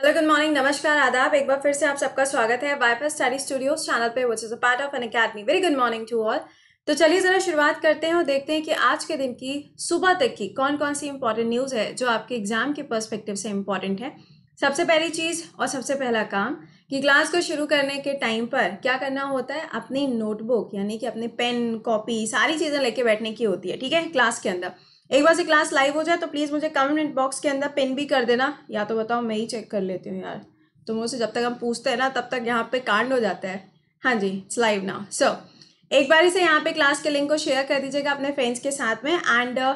Hello good morning नमस्कार आदाब एक बार फिर से आप सबका स्वागत है वाईफा स्टडी स्टूडियो चैनल पे is a part of an academy very good morning to all तो चलिए ज़रा शुरुआत करते हैं और देखते हैं कि आज के दिन की सुबह तक की कौन कौन सी इंपॉर्टेंट न्यूज़ है जो आपके एग्जाम के परस्पेक्टिव से इम्पॉर्टेंट है सबसे पहली चीज़ और सबसे पहला काम कि क्लास को शुरू करने के टाइम पर क्या करना होता है अपनी नोटबुक यानी कि अपने पेन कॉपी सारी चीज़ें लेके बैठने की होती है ठीक है क्लास के अंदर एक बार से क्लास लाइव हो जाए तो प्लीज़ मुझे कमेंट बॉक्स के अंदर पिन भी कर देना या तो बताओ मैं ही चेक कर लेती हूँ यार तो मुझसे जब तक हम पूछते हैं ना तब तक यहाँ पे कांड हो जाता है हाँ जी इट्स लाइव नाउ सो एक बार से यहाँ पे क्लास के लिंक को शेयर कर दीजिएगा अपने फ्रेंड्स के साथ में एंड uh,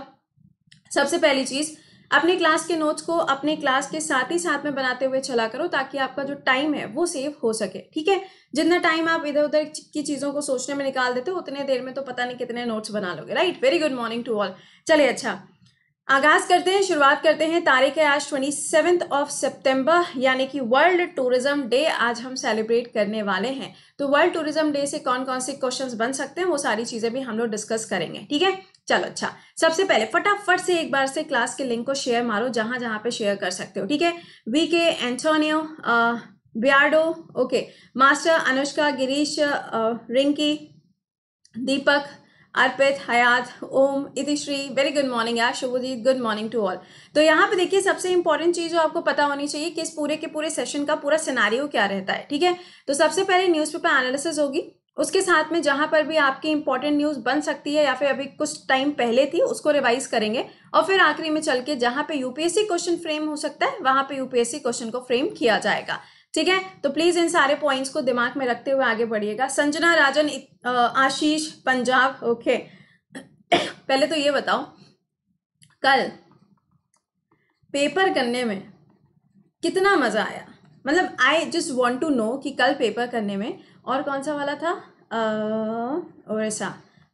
सबसे पहली चीज़ अपने क्लास के नोट्स को अपने क्लास के साथ ही साथ में बनाते हुए चला करो ताकि आपका जो टाइम है वो सेव हो सके ठीक है जितना टाइम आप इधर उधर की चीज़ों को सोचने में निकाल देते हो उतने देर में तो पता नहीं कितने नोट्स बना लोगे right very good morning to all चलिए अच्छा आगाज करते हैं शुरुआत करते हैं तारीख है आज ट्वेंटी सेवन ऑफ सितंबर यानी कि वर्ल्ड टूरिज्म डे आज हम सेलिब्रेट करने वाले हैं तो वर्ल्ड टूरिज्म डे से कौन कौन से क्वेश्चंस बन सकते हैं वो सारी चीज़ें भी हम लोग डिस्कस करेंगे ठीक है चलो अच्छा सबसे पहले फटाफट से एक बार से क्लास के लिंक को शेयर मारो जहां जहां पे शेयर कर सकते हो ठीक है वी के एंटोनियो बियाडो okay master Anushka Girish Rinki Deepak Arpit Hayat Om Iti Shri very good morning यार Shubhajit good morning to all तो यहाँ पे देखिए सबसे इंपॉर्टेंट चीज़ जो आपको पता होनी चाहिए कि इस पूरे के पूरे सेशन का पूरा सिनारियो क्या रहता है ठीक है तो सबसे पहले न्यूज़पेपर एनालिसिस होगी उसके साथ में जहाँ पर भी आपकी इंपॉर्टेंट न्यूज़ बन सकती है या फिर अभी कुछ टाइम पहले थी उसको रिवाइज करेंगे और फिर आखिरी में चल के जहाँ पे यूपीएससी क्वेश्चन फ्रेम हो सकता है वहाँ पे यूपीएससी क्वेश्चन को फ्रेम किया जाएगा ठीक है तो प्लीज इन सारे पॉइंट्स को दिमाग में रखते हुए आगे बढ़िएगा संजना राजन आशीष पंजाब ओके पहले तो ये बताओ कल पेपर करने में कितना मजा आया मतलब I just want to know कि कल पेपर करने में और कौन सा वाला था ओरिसा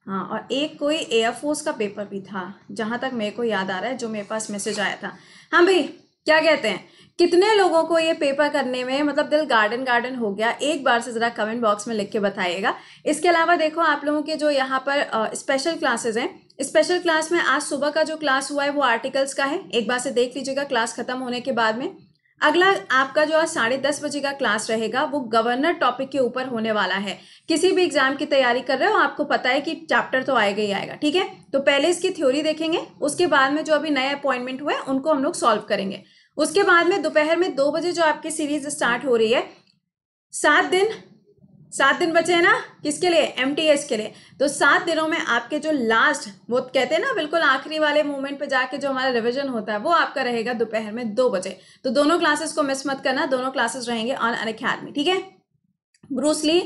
हाँ और एक कोई एयरफोर्स का पेपर भी था जहाँ तक मेरे को याद आ रहा है जो मेरे पास मैसेज आया था हाँ भाई क्या कहते हैं कितने लोगों को ये पेपर करने में मतलब दिल गार्डन गार्डन हो गया एक बार से ज़रा कमेंट बॉक्स में लिख के बताइएगा इसके अलावा देखो आप लोगों के जो यहाँ पर स्पेशल क्लासेज हैं स्पेशल क्लास में आज सुबह का जो क्लास हुआ है वो आर्टिकल्स का है एक बार से देख लीजिएगा क्लास खत्म होने के बाद में अगला आपका जो आज साढ़े दस बजे का क्लास रहेगा वो गवर्नर टॉपिक के ऊपर होने वाला है किसी भी एग्जाम की तैयारी कर रहे हो आपको पता है कि चैप्टर तो आएगा ही आएगा ठीक है तो पहले इसकी थ्योरी देखेंगे उसके बाद में जो अभी नए अपॉइंटमेंट हुए उनको हम लोग सॉल्व करेंगे उसके बाद में दोपहर में दो बजे जो आपकी सीरीज स्टार्ट हो रही है सात दिन सात दिन बचे हैं ना किसके लिए एम के लिए तो सात दिनों में आपके जो लास्ट वो कहते हैं ना बिल्कुल आखिरी वाले मोमेंट पे जाके जो हमारा रिवीजन होता है वो आपका रहेगा दोपहर में दो बजे तो दोनों क्लासेस को मिस मत करना दोनों क्लासेस रहेंगे ऑन अन ठीक है ब्रूसली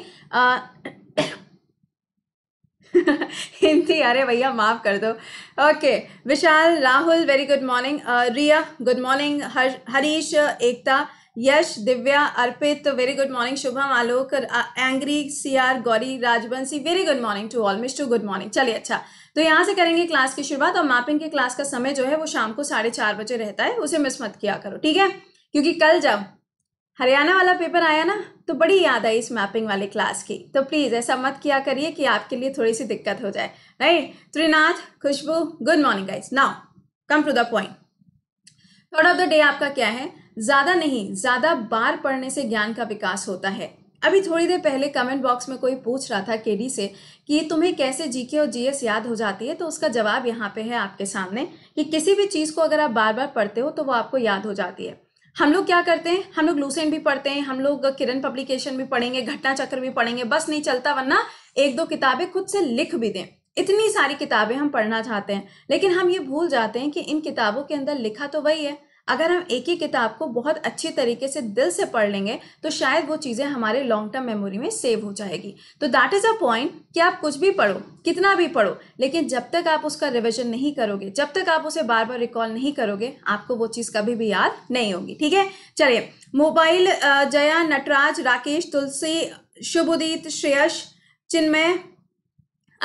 हिंदी अरे भैया माफ़ कर दो okay Vishal Rahul very good morning Riya good morning Harish Ekta Yash Divya Arpit very good morning Shubham Alok angry C R Gauri Rajvanshi very good morning to all miss too good morning चलिए अच्छा तो यहाँ से करेंगे क्लास की शुरुआत और मैपिंग के क्लास का समय जो है वो शाम को साढ़े चार बजे रहता है उसे मिस मत किया करो ठीक है क्योंकि कल जब हरियाणा वाला पेपर आया ना तो बड़ी याद आई इस मैपिंग वाले क्लास की तो प्लीज़ ऐसा मत किया करिए कि आपके लिए थोड़ी सी दिक्कत हो जाए right Trinath Khushboo good morning guys now come to the point third of the day आपका क्या है ज़्यादा नहीं ज़्यादा बार पढ़ने से ज्ञान का विकास होता है अभी थोड़ी देर पहले कमेंट बॉक्स में कोई पूछ रहा था केडी से कि तुम्हें कैसे जीके और जीएस याद हो जाती है तो उसका जवाब यहाँ पे है आपके सामने कि किसी भी चीज़ को अगर आप बार बार पढ़ते हो तो वो आपको याद हो जाती है हम लोग क्या करते हैं हम लोग लूसेंट भी पढ़ते हैं हम लोग किरण पब्लिकेशन भी पढ़ेंगे घटना चक्र भी पढ़ेंगे बस नहीं चलता वरना एक दो किताबें खुद से लिख भी दें इतनी सारी किताबें हम पढ़ना चाहते हैं लेकिन हम ये भूल जाते हैं कि इन किताबों के अंदर लिखा तो वही है अगर हम एक ही किताब को बहुत अच्छी तरीके से दिल से पढ़ लेंगे तो शायद वो चीज़ें हमारे लॉन्ग टर्म मेमोरी में सेव हो जाएगी तो दैट इज़ अ पॉइंट कि आप कुछ भी पढ़ो कितना भी पढ़ो लेकिन जब तक आप उसका रिविजन नहीं करोगे जब तक आप उसे बार बार रिकॉल नहीं करोगे आपको वो चीज़ कभी भी याद नहीं होगी ठीक है चलिए mobile Jaya Natraj Rakesh Tulsi Shubhudit Shreyash Chinmay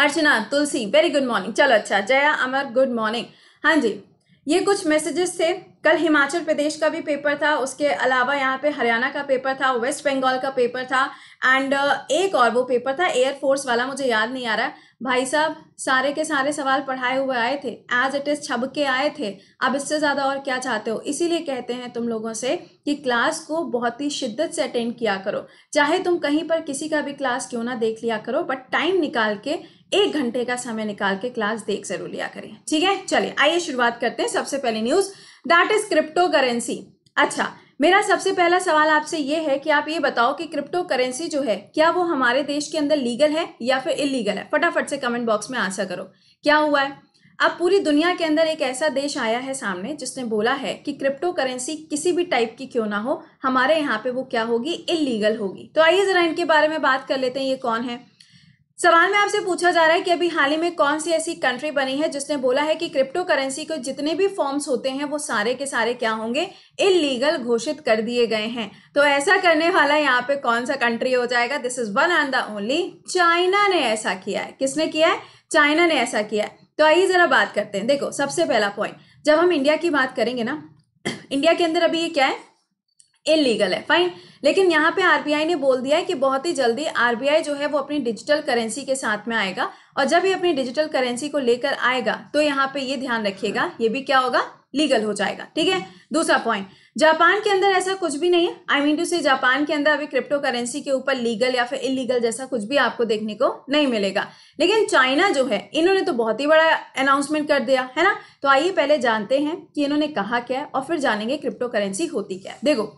Archana Tulsi very good morning चलो अच्छा जया अमर गुड मॉर्निंग हाँ जी ये कुछ मैसेजेस थे कल हिमाचल प्रदेश का भी पेपर था उसके अलावा यहाँ पे हरियाणा का पेपर था वेस्ट बंगाल का पेपर था एंड uh, एक और वो पेपर था एयरफोर्स वाला मुझे याद नहीं आ रहा भाई साहब सारे के सारे सवाल पढ़ाए हुए आए थे एज इट इज़ छब के आए थे अब इससे ज़्यादा और क्या चाहते हो इसीलिए कहते हैं तुम लोगों से कि क्लास को बहुत ही शिद्दत से अटेंड किया करो चाहे तुम कहीं पर किसी का भी क्लास क्यों ना देख लिया करो बट टाइम निकाल के एक घंटे का समय निकाल के क्लास देख जरूर लिया करें ठीक है चलिए आइए शुरुआत करते हैं सबसे पहले news that is crypto currency अच्छा मेरा सबसे पहला सवाल आपसे ये है कि आप ये बताओ कि क्रिप्टो करेंसी जो है क्या वो हमारे देश के अंदर लीगल है या फिर इलीगल है फटाफट से कमेंट बॉक्स में आंसर करो क्या हुआ है अब पूरी दुनिया के अंदर एक ऐसा देश आया है सामने जिसने बोला है कि क्रिप्टो करेंसी किसी भी टाइप की क्यों ना हो हमारे यहाँ पे वो क्या होगी इलीगल होगी तो आइए जरा इनके बारे में बात कर लेते हैं ये कौन है सवाल में आपसे पूछा जा रहा है कि अभी हाल ही में कौन सी ऐसी कंट्री बनी है जिसने बोला है कि क्रिप्टो करेंसी के जितने भी फॉर्म्स होते हैं वो सारे के सारे क्या होंगे इलीगल घोषित कर दिए गए हैं तो ऐसा करने वाला यहाँ पे कौन सा कंट्री हो जाएगा this is one and the only China ने ऐसा किया है किसने किया है चाइना ने ऐसा किया है तो आइए जरा बात करते हैं देखो सबसे पहला पॉइंट जब हम इंडिया की बात करेंगे ना इंडिया के अंदर अभी ये क्या है इलीगल है फाइन लेकिन यहाँ पे आरबीआई ने बोल दिया है कि बहुत ही जल्दी आरबीआई जो है वो अपनी डिजिटल करेंसी के साथ में आएगा और जब ये अपनी डिजिटल करेंसी को लेकर आएगा तो यहाँ पे ये ध्यान रखिएगा ये भी क्या होगा लीगल हो जाएगा ठीक है दूसरा पॉइंट जापान के अंदर ऐसा कुछ भी नहीं है आई मीन टू से जापान के अंदर अभी क्रिप्टो करेंसी के ऊपर लीगल या फिर इलीगल जैसा कुछ भी आपको देखने को नहीं मिलेगा लेकिन चाइना जो है इन्होंने तो बहुत ही बड़ा अनाउंसमेंट कर दिया है ना तो आइए पहले जानते हैं कि इन्होंने कहा क्या है और फिर जानेंगे क्रिप्टो करेंसी होती क्या है देखो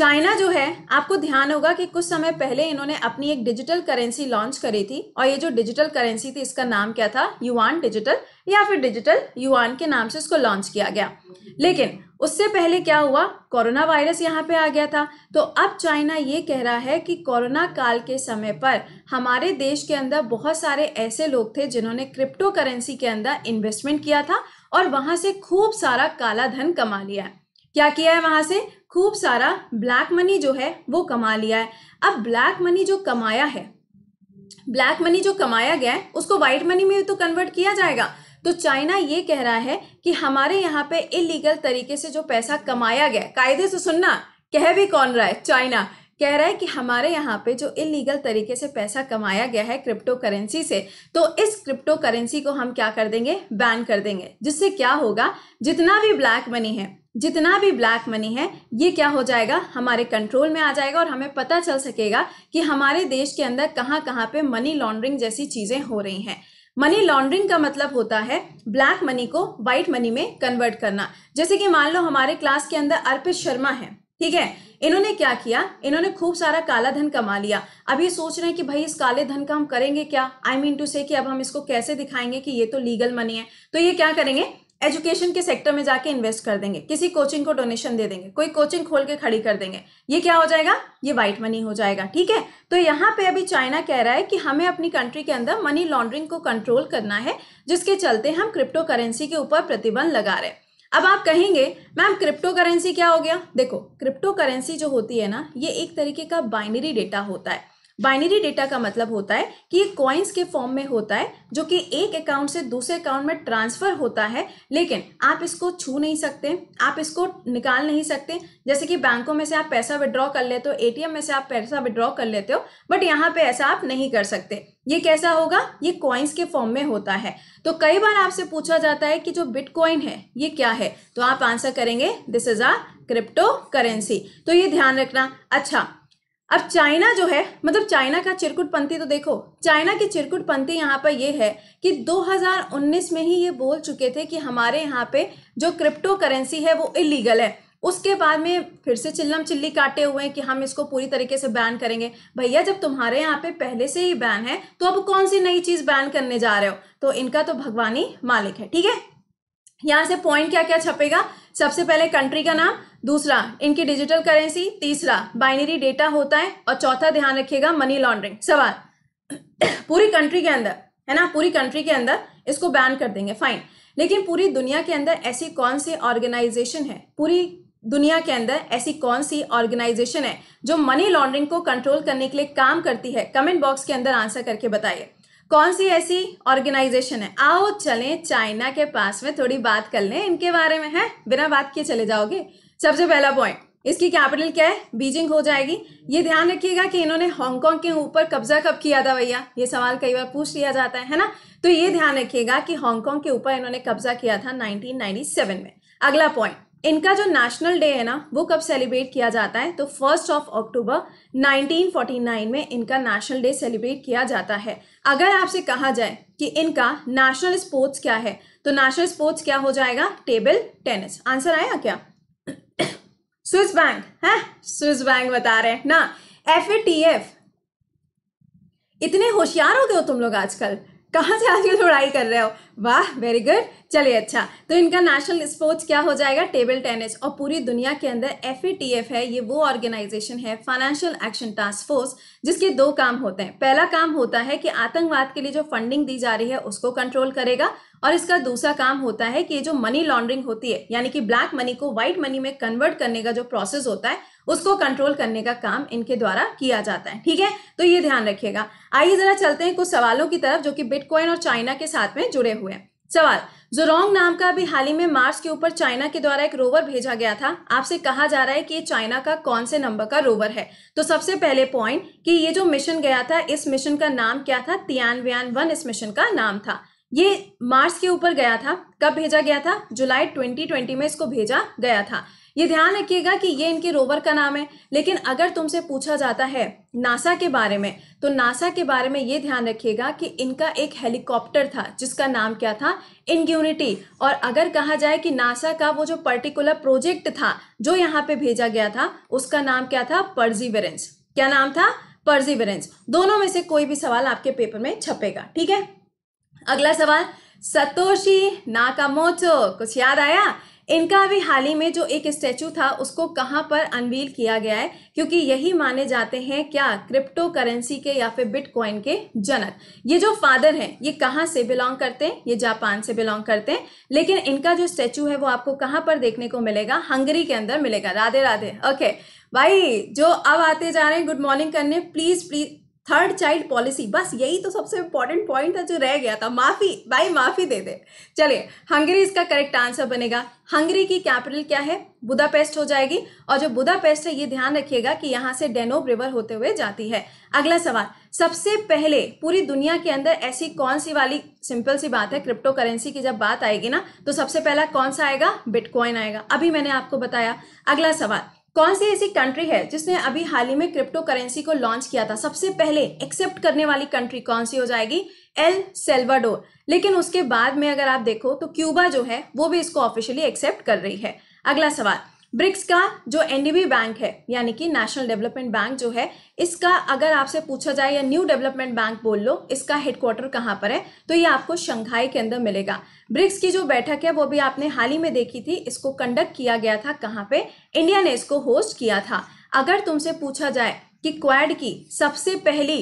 चाइना जो है आपको ध्यान होगा कि कुछ समय पहले इन्होंने अपनी एक डिजिटल करेंसी लॉन्च करी थी और ये जो डिजिटल करेंसी थी इसका नाम क्या था युआन डिजिटल या फिर डिजिटल युआन के नाम से इसको लॉन्च किया गया लेकिन उससे पहले क्या हुआ कोरोना वायरस यहाँ पे आ गया था तो अब चाइना ये कह रहा है कि कोरोना काल के समय पर हमारे देश के अंदर बहुत सारे ऐसे लोग थे जिन्होंने क्रिप्टो करेंसी के अंदर इन्वेस्टमेंट किया था और वहाँ से खूब सारा काला धन कमा लिया क्या किया है वहां से खूब सारा ब्लैक मनी जो है वो कमा लिया है अब ब्लैक मनी जो कमाया है ब्लैक मनी जो कमाया गया है उसको वाइट मनी में तो कन्वर्ट किया जाएगा तो चाइना ये कह रहा है कि हमारे यहाँ पे इलीगल तरीके से जो पैसा कमाया गया कायदे से सुनना कह भी कौन रहा है चाइना कह रहा है कि हमारे यहाँ पे जो इलीगल तरीके से पैसा कमाया गया है क्रिप्टो करेंसी से तो इस क्रिप्टो करेंसी को हम क्या कर देंगे बैन कर देंगे जिससे क्या होगा जितना भी ब्लैक मनी है जितना भी ब्लैक मनी है ये क्या हो जाएगा हमारे कंट्रोल में आ जाएगा और हमें पता चल सकेगा कि हमारे देश के अंदर कहाँ कहाँ पे मनी लॉन्ड्रिंग जैसी चीज़ें हो रही हैं मनी लॉन्ड्रिंग का मतलब होता है ब्लैक मनी को व्हाइट मनी में कन्वर्ट करना जैसे कि मान लो हमारे क्लास के अंदर अर्पित शर्मा है ठीक है इन्होंने क्या किया इन्होंने खूब सारा काला धन कमा लिया अब ये सोच रहे हैं कि भाई इस काले धन का हम करेंगे क्या आई मीन टू से कि अब हम इसको कैसे दिखाएंगे कि ये तो लीगल मनी है तो ये क्या करेंगे एजुकेशन के सेक्टर में जाके इन्वेस्ट कर देंगे किसी कोचिंग को डोनेशन दे देंगे कोई कोचिंग खोल के खड़ी कर देंगे ये क्या हो जाएगा ये वाइट मनी हो जाएगा ठीक है तो यहाँ पे अभी चाइना कह रहा है कि हमें अपनी कंट्री के अंदर मनी लॉन्ड्रिंग को कंट्रोल करना है जिसके चलते हम क्रिप्टो करेंसी के ऊपर प्रतिबंध लगा रहे हैं अब आप कहेंगे मैम क्रिप्टो करेंसी क्या हो गया देखो क्रिप्टो करेंसी जो होती है ना ये एक तरीके का बाइनरी डेटा होता है बाइनरी डेटा का मतलब होता है कि ये कॉइन्स के फॉर्म में होता है जो कि एक अकाउंट से दूसरे अकाउंट में ट्रांसफर होता है लेकिन आप इसको छू नहीं सकते आप इसको निकाल नहीं सकते जैसे कि बैंकों में से आप पैसा विड्रॉ कर लेते हो एटीएम में से आप पैसा विड्रॉ कर लेते हो बट यहाँ पे ऐसा आप नहीं कर सकते ये कैसा होगा ये कॉइन्स के फॉर्म में होता है तो कई बार आपसे पूछा जाता है कि जो बिटकॉइन है ये क्या है तो आप आंसर करेंगे this is a crypto currency तो ये ध्यान रखना अच्छा अब चाइना जो है मतलब चाइना का चिरकुट पंथी तो देखो चाइना की चिरकुट पंथी यहाँ पर ये है कि 2019 में ही ये बोल चुके थे कि हमारे यहाँ पे जो क्रिप्टो करेंसी है वो इलीगल है उसके बाद में फिर से चिल्लम चिल्ली काटे हुए हैं कि हम इसको पूरी तरीके से बैन करेंगे भैया जब तुम्हारे यहाँ पे पहले से ही बैन है तो अब कौन सी नई चीज़ बैन करने जा रहे हो तो इनका तो भगवानी मालिक है ठीक है यहाँ से पॉइंट क्या क्या छपेगा सबसे पहले कंट्री का नाम दूसरा इनकी डिजिटल करेंसी तीसरा बाइनरी डेटा होता है और चौथा ध्यान रखिएगा मनी लॉन्ड्रिंग सवाल पूरी कंट्री के अंदर है ना पूरी कंट्री के अंदर इसको बैन कर देंगे फाइन लेकिन पूरी दुनिया के अंदर ऐसी कौन सी ऑर्गेनाइजेशन है पूरी दुनिया के अंदर ऐसी कौन सी ऑर्गेनाइजेशन है जो मनी लॉन्ड्रिंग को कंट्रोल करने के लिए काम करती है कमेंट बॉक्स के अंदर आंसर करके बताइए कौन सी ऐसी ऑर्गेनाइजेशन है आओ चलें चाइना के पास में थोड़ी बात कर लें इनके बारे में है बिना बात किए चले जाओगे सबसे पहला पॉइंट इसकी कैपिटल क्या है बीजिंग हो जाएगी ये ध्यान रखिएगा कि इन्होंने हांगकांग के ऊपर कब्जा कब किया था भैया ये सवाल कई बार पूछ लिया जाता है है ना तो ये ध्यान रखिएगा कि हांगकांग के ऊपर इन्होंने कब्जा किया था 1997 में अगला पॉइंट इनका जो नेशनल डे है ना वो कब सेलिब्रेट किया जाता है तो फर्स्ट ऑफ अक्टूबर 1949 में इनका नेशनल डे सेलिब्रेट किया जाता है अगर आपसे कहा जाए कि इनका नेशनल स्पोर्ट्स क्या है तो नेशनल स्पोर्ट्स क्या हो जाएगा टेबल टेनिस आंसर आया क्या स्विस बैंक है स्विस बैंक बता रहे हैं ना एफ ए टी एफ इतने होशियार हो गए हो तुम लोग आजकल कहाँ से आजकल लड़ाई कर रहे हो वाह वेरी गुड चलिए अच्छा तो इनका नेशनल स्पोर्ट्स क्या हो जाएगा टेबल टेनिस और पूरी दुनिया के अंदर एफ है ये वो ऑर्गेनाइजेशन है फाइनेंशियल एक्शन टास्क फोर्स जिसके दो काम होते हैं पहला काम होता है कि आतंकवाद के लिए जो फंडिंग दी जा रही है उसको कंट्रोल करेगा और इसका दूसरा काम होता है कि ये जो मनी लॉन्ड्रिंग होती है यानी कि ब्लैक मनी को व्हाइट मनी में कन्वर्ट करने का जो प्रोसेस होता है उसको कंट्रोल करने का काम इनके द्वारा किया जाता है ठीक है तो ये ध्यान रखिएगा आइए जरा चलते हैं कुछ सवालों की तरफ जो कि बिटकॉइन और चाइना के साथ में जुड़े हुए हैं सवाल जोरोंग नाम का अभी हाल ही में मार्स के ऊपर चाइना के द्वारा एक रोवर भेजा गया था आपसे कहा जा रहा है कि ये चाइना का कौन से नंबर का रोवर है तो सबसे पहले पॉइंट कि ये जो मिशन गया था इस मिशन का नाम क्या था तियान व्यान वन इस मिशन का नाम था ये मार्स के ऊपर गया था कब भेजा गया था जुलाई 2020 में इसको भेजा गया था ये ध्यान रखिएगा कि ये इनके रोवर का नाम है लेकिन अगर तुमसे पूछा जाता है नासा के बारे में तो नासा के बारे में ये ध्यान रखिएगा कि इनका एक हेलीकॉप्टर था जिसका नाम क्या था इनग्यूनिटी और अगर कहा जाए कि नासा का वो जो पर्टिकुलर प्रोजेक्ट था जो यहाँ पे भेजा गया था उसका नाम क्या था परजीवरेंस क्या नाम था परजीवरेंस दोनों में से कोई भी सवाल आपके पेपर में छपेगा ठीक है अगला सवाल सतोशी नाकामोटो कुछ याद आया इनका अभी हाल ही में जो एक स्टैचू था उसको कहाँ पर अनवील किया गया है क्योंकि यही माने जाते हैं क्या क्रिप्टो करेंसी के या फिर बिटकॉइन के जनक ये जो फादर हैं ये कहाँ से बिलोंग करते हैं ये जापान से बिलोंग करते हैं लेकिन इनका जो स्टैचू है वो आपको कहाँ पर देखने को मिलेगा हंगरी के अंदर मिलेगा राधे राधे ओके भाई जो अब आते जा रहे हैं गुड मॉर्निंग करने please please third child policy बस यही तो सबसे इंपॉर्टेंट पॉइंट था जो रह गया था माफी भाई माफी दे दे चलिए हंगरी इसका करेक्ट आंसर बनेगा हंगरी की कैपिटल क्या है बुदापेस्ट हो जाएगी और जो बुदापेस्ट है ये ध्यान रखिएगा कि यहाँ से डेनोब रिवर होते हुए जाती है अगला सवाल सबसे पहले पूरी दुनिया के अंदर ऐसी कौन सी वाली सिंपल सी बात है क्रिप्टो करेंसी की जब बात आएगी ना तो सबसे पहला कौन सा आएगा बिटकॉइन आएगा अभी मैंने आपको बताया अगला सवाल कौन सी ऐसी कंट्री है जिसने अभी हाल ही में क्रिप्टो करेंसी को लॉन्च किया था सबसे पहले एक्सेप्ट करने वाली कंट्री कौन सी हो जाएगी एल सेल्वाडोर लेकिन उसके बाद में अगर आप देखो तो क्यूबा जो है वो भी इसको ऑफिशियली एक्सेप्ट कर रही है अगला सवाल ब्रिक्स का जो एनडीबी बैंक है यानी कि नेशनल डेवलपमेंट बैंक जो है इसका अगर आपसे पूछा जाए या न्यू डेवलपमेंट बैंक बोल लो इसका हेडक्वार्टर कहाँ पर है तो ये आपको शंघाई के अंदर मिलेगा ब्रिक्स की जो बैठक है वो भी आपने हाल ही में देखी थी इसको कंडक्ट किया गया था कहाँ पे इंडिया ने इसको होस्ट किया था अगर तुमसे पूछा जाए कि क्वाड की सबसे पहली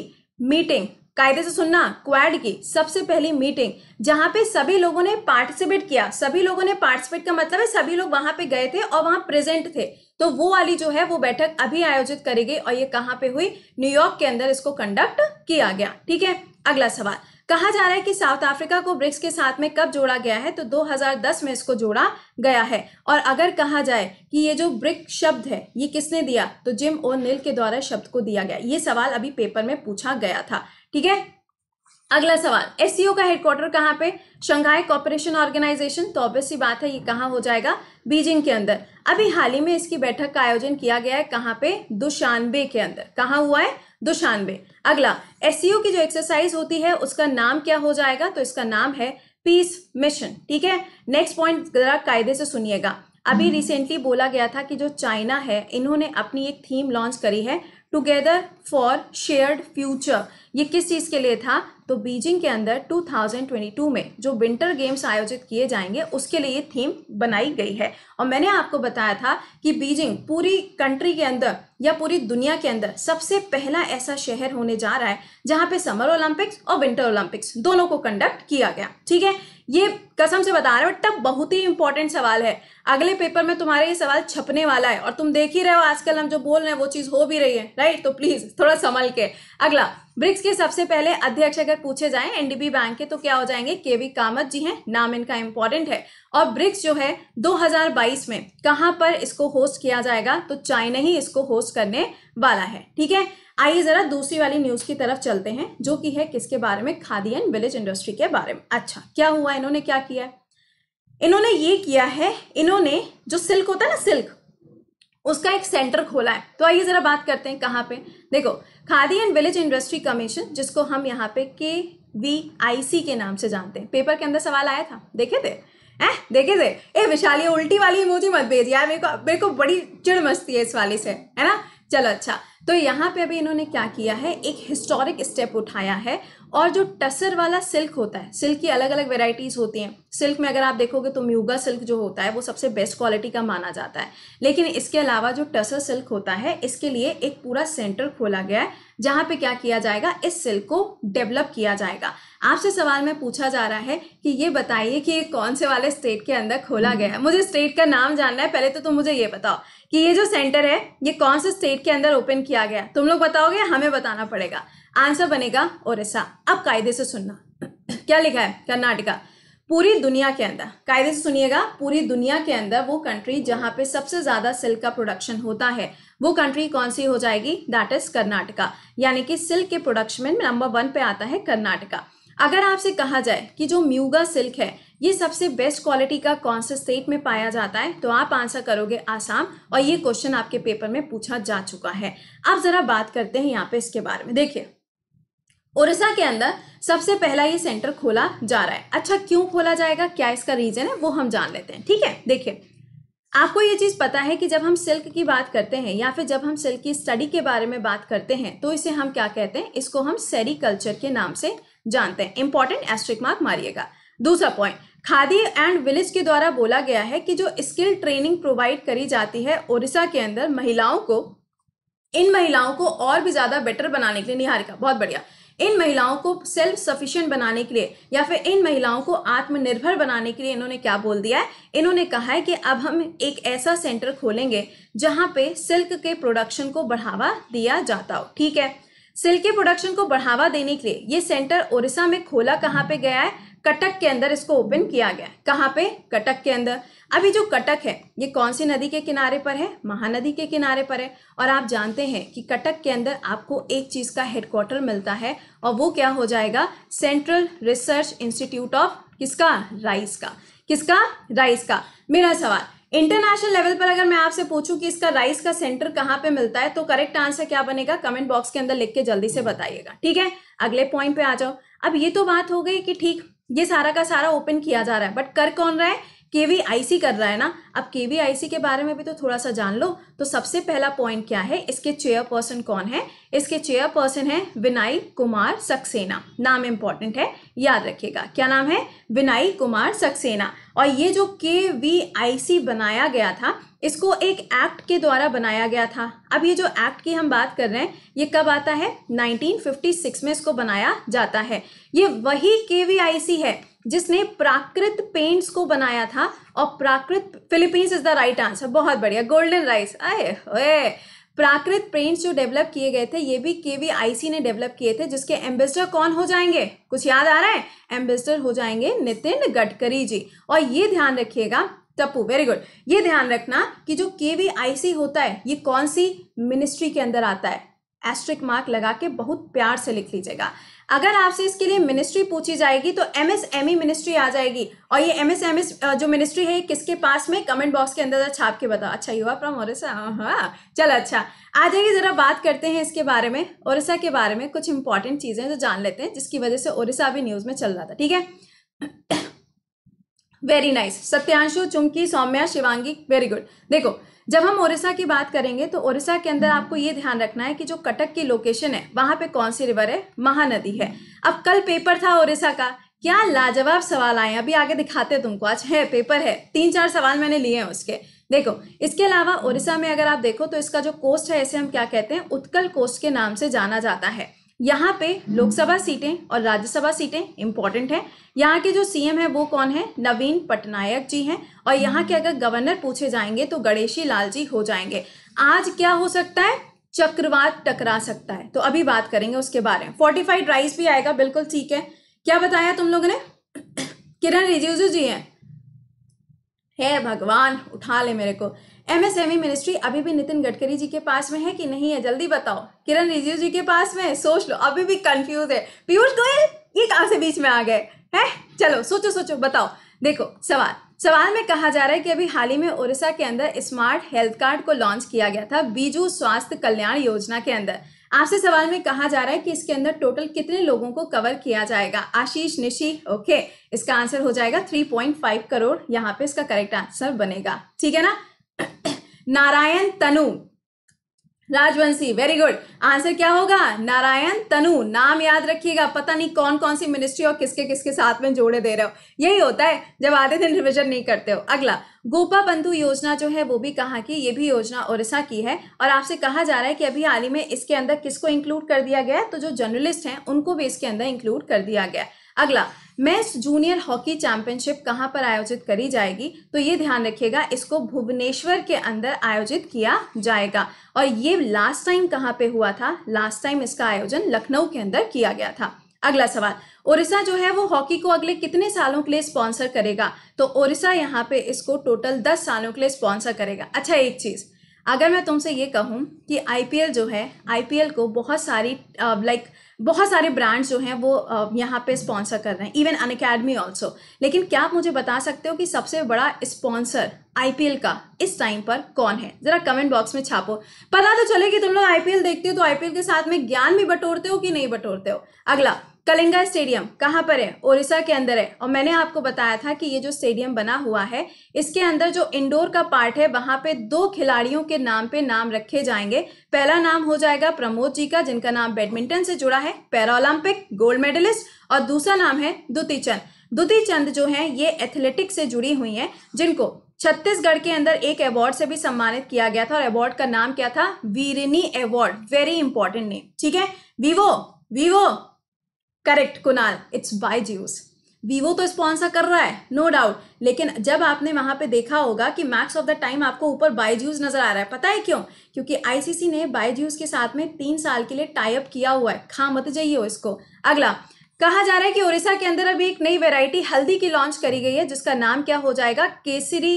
मीटिंग कायदे से सुनना क्वाड की सबसे पहली मीटिंग जहां पे सभी लोगों ने पार्टिसिपेट किया सभी लोगों ने पार्टिसिपेट का मतलब है सभी लोग वहां पे गए थे और वहां प्रेजेंट थे तो वो वाली जो है वो बैठक अभी आयोजित करेगी और ये कहां पे हुई न्यूयॉर्क के अंदर इसको कंडक्ट किया गया ठीक है अगला सवाल कहा जा रहा है कि साउथ अफ्रीका को ब्रिक्स के साथ में कब जोड़ा गया है तो 2010 में इसको जोड़ा गया है और अगर कहा जाए कि ये जो ब्रिक शब्द है ये किसने दिया तो जिम और नील के द्वारा शब्द को दिया गया ये सवाल अभी पेपर में पूछा गया था ठीक है अगला सवाल एस का हेडक्वार्टर कहाँ पे शंघाई कॉपरेशन ऑर्गेनाइजेशन तो ऑब्वियसली बात है ये कहाँ हो जाएगा बीजिंग के अंदर अभी हाल ही में इसकी बैठक का आयोजन किया गया है कहाँ पे दुशानबे के अंदर कहाँ हुआ है दुशानबे अगला एस की जो एक्सरसाइज होती है उसका नाम क्या हो जाएगा तो इसका नाम है पीस मिशन ठीक है नेक्स्ट पॉइंट जरा कायदे से सुनिएगा अभी रिसेंटली हम्म। बोला गया था कि जो चाइना है इन्होंने अपनी एक थीम लॉन्च करी है टुगेदर फॉर शेयर्ड फ्यूचर ये किस चीज़ के लिए था तो बीजिंग के अंदर 2022 में जो विंटर गेम्स आयोजित किए जाएंगे उसके लिए ये थीम बनाई गई है और मैंने आपको बताया था कि बीजिंग पूरी कंट्री के अंदर या पूरी दुनिया के अंदर सबसे पहला ऐसा शहर होने जा रहा है जहां पे समर ओलंपिक्स और विंटर ओलंपिक्स दोनों को कंडक्ट किया गया ठीक है ये कसम से बता रहे हो तब बहुत ही इंपॉर्टेंट सवाल है अगले पेपर में तुम्हारे ये सवाल छपने वाला है और तुम देख ही रहे हो आजकल हम जो बोल रहे हैं वो चीज़ हो भी रही है राइट तो प्लीज़ थोड़ा संभल के अगला ब्रिक्स के सबसे पहले अध्यक्ष अगर पूछे जाए एनडीबी बैंक के तो क्या हो जाएंगे के वी कामत जी हैं नाम इनका इंपॉर्टेंट है और ब्रिक्स जो है 2022 में कहां पर इसको होस्ट किया जाएगा तो चाइना ही इसको होस्ट करने वाला है ठीक है आइए जरा दूसरी वाली न्यूज की तरफ चलते हैं जो कि है किसके बारे में खादी एंड विलेज इंडस्ट्री के बारे में अच्छा क्या हुआ इन्होंने क्या किया है इन्होंने ये किया है इन्होंने जो सिल्क होता है ना सिल्क उसका एक सेंटर खोला है तो आइए जरा बात करते हैं कहाँ पे देखो Khadi and Village Industry Commission जिसको हम यहाँ पे के वी आई सी के नाम से जानते हैं पेपर के अंदर सवाल आया था देखे थे है देखे से ए विशाल ये उल्टी वाली इमोजी मत भेज यार मेरे को मेरे को बड़ी चिड़ मस्ती है इस वाले से है ना चलो अच्छा तो यहाँ पे अभी इन्होंने क्या किया है एक हिस्टोरिक स्टेप उठाया है और जो टसर वाला सिल्क होता है सिल्क की अलग अलग वेराइटीज़ होती हैं सिल्क में अगर आप देखोगे तो म्यूगा सिल्क जो होता है वो सबसे बेस्ट क्वालिटी का माना जाता है लेकिन इसके अलावा जो टसर सिल्क होता है इसके लिए एक पूरा सेंटर खोला गया है जहाँ पे क्या किया जाएगा इस सिल्क को डेवलप किया जाएगा आपसे सवाल में पूछा जा रहा है कि ये बताइए कि ये कौन से वाले स्टेट के अंदर खोला गया है मुझे स्टेट का नाम जानना है पहले तो तुम मुझे ये बताओ कि ये जो सेंटर है ये कौन से स्टेट के अंदर ओपन किया गया तुम लोग बताओगे हमें बताना पड़ेगा आंसर बनेगा ओरिसा अब कायदे से सुनना क्या लिखा है कर्नाटका पूरी दुनिया के अंदर कायदे से सुनिएगा पूरी दुनिया के अंदर वो कंट्री जहाँ पे सबसे ज़्यादा सिल्क का प्रोडक्शन होता है वो कंट्री कौन सी हो जाएगी दैट इज़ कर्नाटका यानी कि सिल्क के प्रोडक्शन में नंबर वन पे आता है कर्नाटका अगर आपसे कहा जाए कि जो म्यूगा सिल्क है ये सबसे बेस्ट क्वालिटी का कौन से स्टेट में पाया जाता है तो आप आंसर करोगे आसाम और ये क्वेश्चन आपके पेपर में पूछा जा चुका है अब जरा बात करते हैं यहाँ पे इसके बारे में देखिए ओडिशा के अंदर सबसे पहला ये सेंटर खोला जा रहा है अच्छा क्यों खोला जाएगा क्या इसका रीजन है वो हम जान लेते हैं ठीक है देखिए आपको ये चीज़ पता है कि जब हम सिल्क की बात करते हैं या फिर जब हम सिल्क की स्टडी के बारे में बात करते हैं तो इसे हम क्या कहते हैं इसको हम सेरिकल्चर के नाम से जानते हैं इंपॉर्टेंट एस्ट्रिक मार्क मारिएगा दूसरा पॉइंट खादी एंड विलेज के द्वारा बोला गया है कि जो स्किल ट्रेनिंग प्रोवाइड करी जाती है ओडिशा के अंदर महिलाओं को इन महिलाओं को और भी ज़्यादा बेटर बनाने के लिए निहारिका बहुत बढ़िया इन महिलाओं को सेल्फ सफिशिएंट बनाने के लिए या फिर इन महिलाओं को आत्मनिर्भर बनाने के लिए इन्होंने क्या बोल दिया है इन्होंने कहा है कि अब हम एक ऐसा सेंटर खोलेंगे जहां पे सिल्क के प्रोडक्शन को बढ़ावा दिया जाता हो ठीक है सिल्क के प्रोडक्शन को बढ़ावा देने के लिए ये सेंटर ओडिशा में खोला कहाँ पे गया है कटक के अंदर इसको ओपन किया गया कहाँ पे कटक के अंदर अभी जो कटक है ये कौन सी नदी के किनारे पर है महानदी के किनारे पर है और आप जानते हैं कि कटक के अंदर आपको एक चीज़ का हेडक्वार्टर मिलता है और वो क्या हो जाएगा सेंट्रल रिसर्च इंस्टीट्यूट ऑफ किसका राइस का किसका राइस का मेरा सवाल इंटरनेशनल लेवल पर अगर मैं आपसे पूछूं कि इसका राइस का सेंटर कहां पे मिलता है तो करेक्ट आंसर क्या बनेगा कमेंट बॉक्स के अंदर लिख के जल्दी से बताइएगा ठीक है अगले पॉइंट पे आ जाओ अब ये तो बात हो गई कि ठीक ये सारा का सारा ओपन किया जा रहा है बट कर कौन रहा है के वी आई सी कर रहा है ना अब के वी आई सी के बारे में भी तो थोड़ा सा जान लो तो सबसे पहला पॉइंट क्या है इसके चेयरपर्सन कौन है इसके चेयरपर्सन है विनय कुमार सक्सेना नाम इंपॉर्टेंट है याद रखिएगा क्या नाम है विनय कुमार सक्सेना और ये जो के वी आई सी बनाया गया था इसको एक एक्ट के द्वारा बनाया गया था अब ये जो एक्ट की हम बात कर रहे हैं ये कब आता है 1956 में इसको बनाया जाता है ये वही के वी आई सी है जिसने प्राकृत पेंट्स को बनाया था और प्राकृत Philippines is the right answer बहुत बढ़िया गोल्डन राइस आए ओए प्राकृत पेंट्स जो डेवलप किए गए थे ये भी के वी आई सी ने डेवलप किए थे जिसके एम्बेसडर कौन हो जाएंगे कुछ याद आ रहा है एम्बेसडर हो जाएंगे नितिन गडकरी जी और ये ध्यान रखिएगा टप्पू वेरी गुड ये ध्यान रखना कि जो के वी आई सी होता है ये कौन सी मिनिस्ट्री के अंदर आता है एस्ट्रिक मार्क लगा के बहुत प्यार से लिख लीजिएगा अगर आपसे इसके लिए मिनिस्ट्री पूछी जाएगी तो एमएसएमई मिनिस्ट्री e आ जाएगी और ये एमएसएमई e, जो मिनिस्ट्री है किसके पास में कमेंट बॉक्स के अंदर छाप के बताओ अच्छा युवा प्रम फ्रॉम ओरिसा हाँ, हाँ। चल अच्छा आ जाइए ज़रा बात करते हैं इसके बारे में ओरिसा के बारे में कुछ इंपॉर्टेंट चीज़ें जो जान लेते हैं जिसकी वजह से ओरिसा अभी न्यूज़ में चल रहा था ठीक है very nice Satyanshu Chumki Saumya Shivangi very good देखो जब हम ओरिसा की बात करेंगे तो ओरिसा के अंदर आपको ये ध्यान रखना है कि जो कटक की लोकेशन है वहां पे कौन सी रिवर है महानदी है अब कल पेपर था ओरिसा का क्या लाजवाब सवाल आए अभी आगे दिखाते तुमको आज है पेपर है तीन चार सवाल मैंने लिए हैं उसके देखो इसके अलावा ओडिशा में अगर आप देखो तो इसका जो कोस्ट है इसे हम क्या कहते हैं उत्कल कोस्ट के नाम से जाना जाता है यहाँ पे हम्म। लोकसभा सीटें और राज्यसभा सीटें इंपॉर्टेंट हैं यहाँ के जो सीएम है वो कौन है नवीन पटनायक जी हैं और यहाँ के हम्म। अगर गवर्नर पूछे जाएंगे तो गणेशी लाल जी हो जाएंगे आज क्या हो सकता है चक्रवात टकरा सकता है तो अभी बात करेंगे उसके बारे में फोर्टिफाइड राइस भी आएगा बिल्कुल ठीक है क्या बताया तुम लोगों ने किरण रिजिजू जी हैं हे भगवान उठा ले मेरे को एमएसएमई मिनिस्ट्री e अभी भी नितिन गडकरी जी के पास में है कि नहीं है जल्दी बताओ किरण रिजिजू जी के पास में सोच लो अभी भी कंफ्यूज है पीयूष गोयल ये कहा से बीच में आ गए है चलो सोचो सोचो बताओ देखो सवाल सवाल में कहा जा रहा है कि अभी हाल ही में ओडिशा के अंदर स्मार्ट हेल्थ कार्ड को लॉन्च किया गया था बीजू स्वास्थ्य कल्याण योजना के अंदर आपसे सवाल में कहा जा रहा है कि इसके अंदर टोटल कितने लोगों को कवर किया जाएगा आशीष निशी ओके इसका आंसर हो जाएगा 3.5 करोड़ यहाँ पे इसका करेक्ट आंसर बनेगा ठीक है ना Narayan Tanu Rajvanshi very good answer क्या होगा नारायण तनु नाम याद रखिएगा पता नहीं कौन कौन सी मिनिस्ट्री और किसके किसके साथ में जोड़े दे रहे हो यही होता है जब आधे दिन रिविजन नहीं करते हो अगला गोपा बंधु योजना जो है वो भी कहा कि ये भी योजना ओरिसा की है और आपसे कहा जा रहा है कि अभी हाल ही में इसके अंदर किसको इंक्लूड कर दिया गया तो जो जर्नलिस्ट हैं उनको भी इसके अंदर इंक्लूड कर दिया गया अगला मैस जूनियर हॉकी चैंपियनशिप कहाँ पर आयोजित करी जाएगी तो ये ध्यान रखिएगा इसको भुवनेश्वर के अंदर आयोजित किया जाएगा और ये लास्ट टाइम कहाँ पे हुआ था लास्ट टाइम इसका आयोजन लखनऊ के अंदर किया गया था अगला सवाल ओडिशा जो है वो हॉकी को अगले कितने सालों के लिए स्पॉन्सर करेगा तो ओडिशा यहाँ पे इसको टोटल दस सालों के लिए स्पॉन्सर करेगा अच्छा एक चीज़ अगर मैं तुमसे ये कहूँ कि आईपीएल जो है आईपीएल को बहुत सारी लाइक बहुत सारे ब्रांड्स जो हैं वो यहाँ पे स्पॉन्सर कर रहे हैं इवन अन अकेडमी ऑल्सो लेकिन क्या आप मुझे बता सकते हो कि सबसे बड़ा स्पॉन्सर आई का इस टाइम पर कौन है जरा कमेंट बॉक्स में छापो पता तो चले कि तुम लोग आई देखते हो तो आई के साथ में ज्ञान भी बटोरते हो कि नहीं बटोरते हो अगला कलिंगा स्टेडियम कहाँ पर है ओडिशा के अंदर है और मैंने आपको बताया था कि ये जो स्टेडियम बना हुआ है इसके अंदर जो इंडोर का पार्ट है वहाँ पे दो खिलाड़ियों के नाम पे नाम रखे जाएंगे पहला नाम हो जाएगा प्रमोद जी का जिनका नाम बैडमिंटन से जुड़ा है पैरालंपिक गोल्ड मेडलिस्ट और दूसरा नाम है दुति चंद दुति चंद जो है ये एथलेटिक्स से जुड़ी हुई है जिनको छत्तीसगढ़ के अंदर एक अवार्ड से भी सम्मानित किया गया था और अवार्ड का नाम क्या था वीरिनी अवार्ड वेरी इंपॉर्टेंट नेम ठीक है Vivo Vivo correct Kunal it's Byju's Vivo तो स्पॉन्सर कर रहा है नो no डाउट लेकिन जब आपने वहां पे देखा होगा कि मैक्स ऑफ द टाइम आपको ऊपर बायजूस नजर आ रहा है पता है क्यों क्योंकि आईसीसी ने बायजूस के साथ में तीन साल के लिए टाइप किया हुआ है खा मत जाइए इसको अगला कहा जा रहा है कि उड़ीसा के अंदर अभी एक नई वेराइटी हल्दी की लॉन्च करी गई है जिसका नाम क्या हो जाएगा केसरी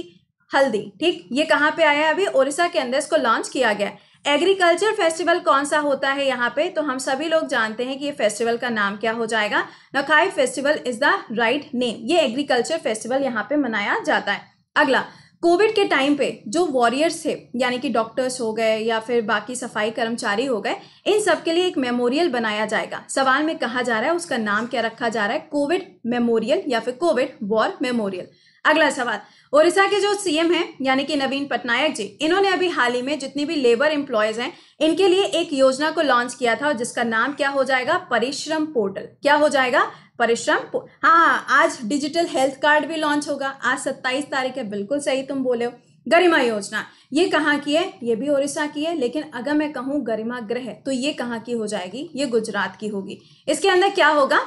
हल्दी ठीक ये कहाँ पे आया है अभी ओडिशा के अंदर इसको लॉन्च किया गया है एग्रीकल्चर फेस्टिवल कौन सा होता है यहाँ पे तो हम सभी लोग जानते हैं कि ये फेस्टिवल का नाम क्या हो जाएगा Nuakhai festival is the right name ये एग्रीकल्चर फेस्टिवल यहाँ पे मनाया जाता है अगला कोविड के टाइम पे जो वॉरियर्स थे यानी कि डॉक्टर्स हो गए या फिर बाकी सफाई कर्मचारी हो गए इन सब के लिए एक मेमोरियल बनाया जाएगा सवाल में कहा जा रहा है उसका नाम क्या रखा जा रहा है कोविड मेमोरियल या फिर कोविड वॉर मेमोरियल अगला सवाल ओडिशा के जो सीएम हैं यानी कि नवीन पटनायक जी इन्होंने अभी हाल ही में जितनी भी लेबर एम्प्लॉयज हैं इनके लिए एक योजना को लॉन्च किया था जिसका नाम क्या हो जाएगा परिश्रम पोर्टल क्या हो जाएगा परिश्रम हाँ, हाँ आज डिजिटल हेल्थ कार्ड भी लॉन्च होगा आज सत्ताईस तारीख है बिल्कुल सही तुम बोले हो गरिमा योजना ये कहाँ की है ये भी ओडिशा की है लेकिन अगर मैं कहूँ गरिमा गृह तो ये कहाँ की हो जाएगी ये गुजरात की होगी इसके अंदर क्या होगा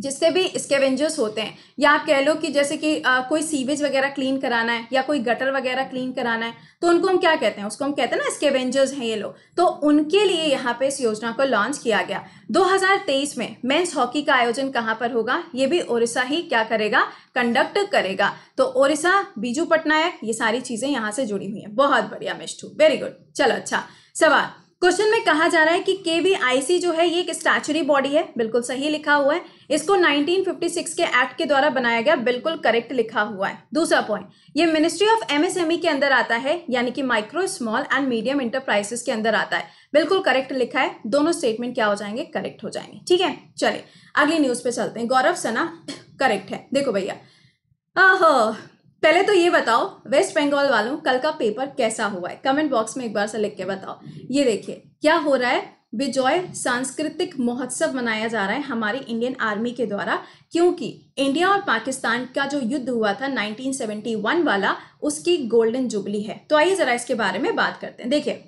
जिससे भी स्केवेंजर्स होते हैं या आप कह लो कि जैसे कि आ, कोई सीवेज वगैरह क्लीन कराना है या कोई गटर वगैरह क्लीन कराना है तो उनको हम क्या कहते हैं उसको हम कहते हैं ना स्केवेंजर्स हैं ये लोग तो उनके लिए यहाँ पे इस योजना को लॉन्च किया गया 2023 में मेंस हॉकी का आयोजन कहाँ पर होगा ये भी ओडिशा ही क्या करेगा कंडक्ट करेगा तो ओडिशा बीजू पटनायक ये सारी चीज़ें यहाँ से जुड़ी हुई हैं बहुत बढ़िया मिष्ठू वेरी गुड चलो अच्छा सवाल क्वेश्चन में कहा जा रहा है कि के जो है ये एक स्टैचुरी बॉडी है बिल्कुल सही लिखा हुआ है इसको 1956 के एक्ट के द्वारा बनाया गया बिल्कुल करेक्ट लिखा हुआ है दूसरा पॉइंट ये मिनिस्ट्री ऑफ एमएसएमई के अंदर आता है यानी कि micro small and medium enterprises के अंदर आता है बिल्कुल करेक्ट लिखा है दोनों स्टेटमेंट क्या हो जाएंगे करेक्ट हो जाएंगे ठीक है चले अगली न्यूज पे चलते हैं गौरव सना करेक्ट है देखो भैया पहले तो ये बताओ वेस्ट बंगाल वालों कल का पेपर कैसा हुआ है कमेंट बॉक्स में एक बार से लिख के बताओ ये देखिए क्या हो रहा है विजॉय सांस्कृतिक महोत्सव मनाया जा रहा है हमारी इंडियन आर्मी के द्वारा क्योंकि इंडिया और पाकिस्तान का जो युद्ध हुआ था 1971 वाला उसकी गोल्डन जुबली है तो आइए जरा इसके बारे में बात करते हैं देखिए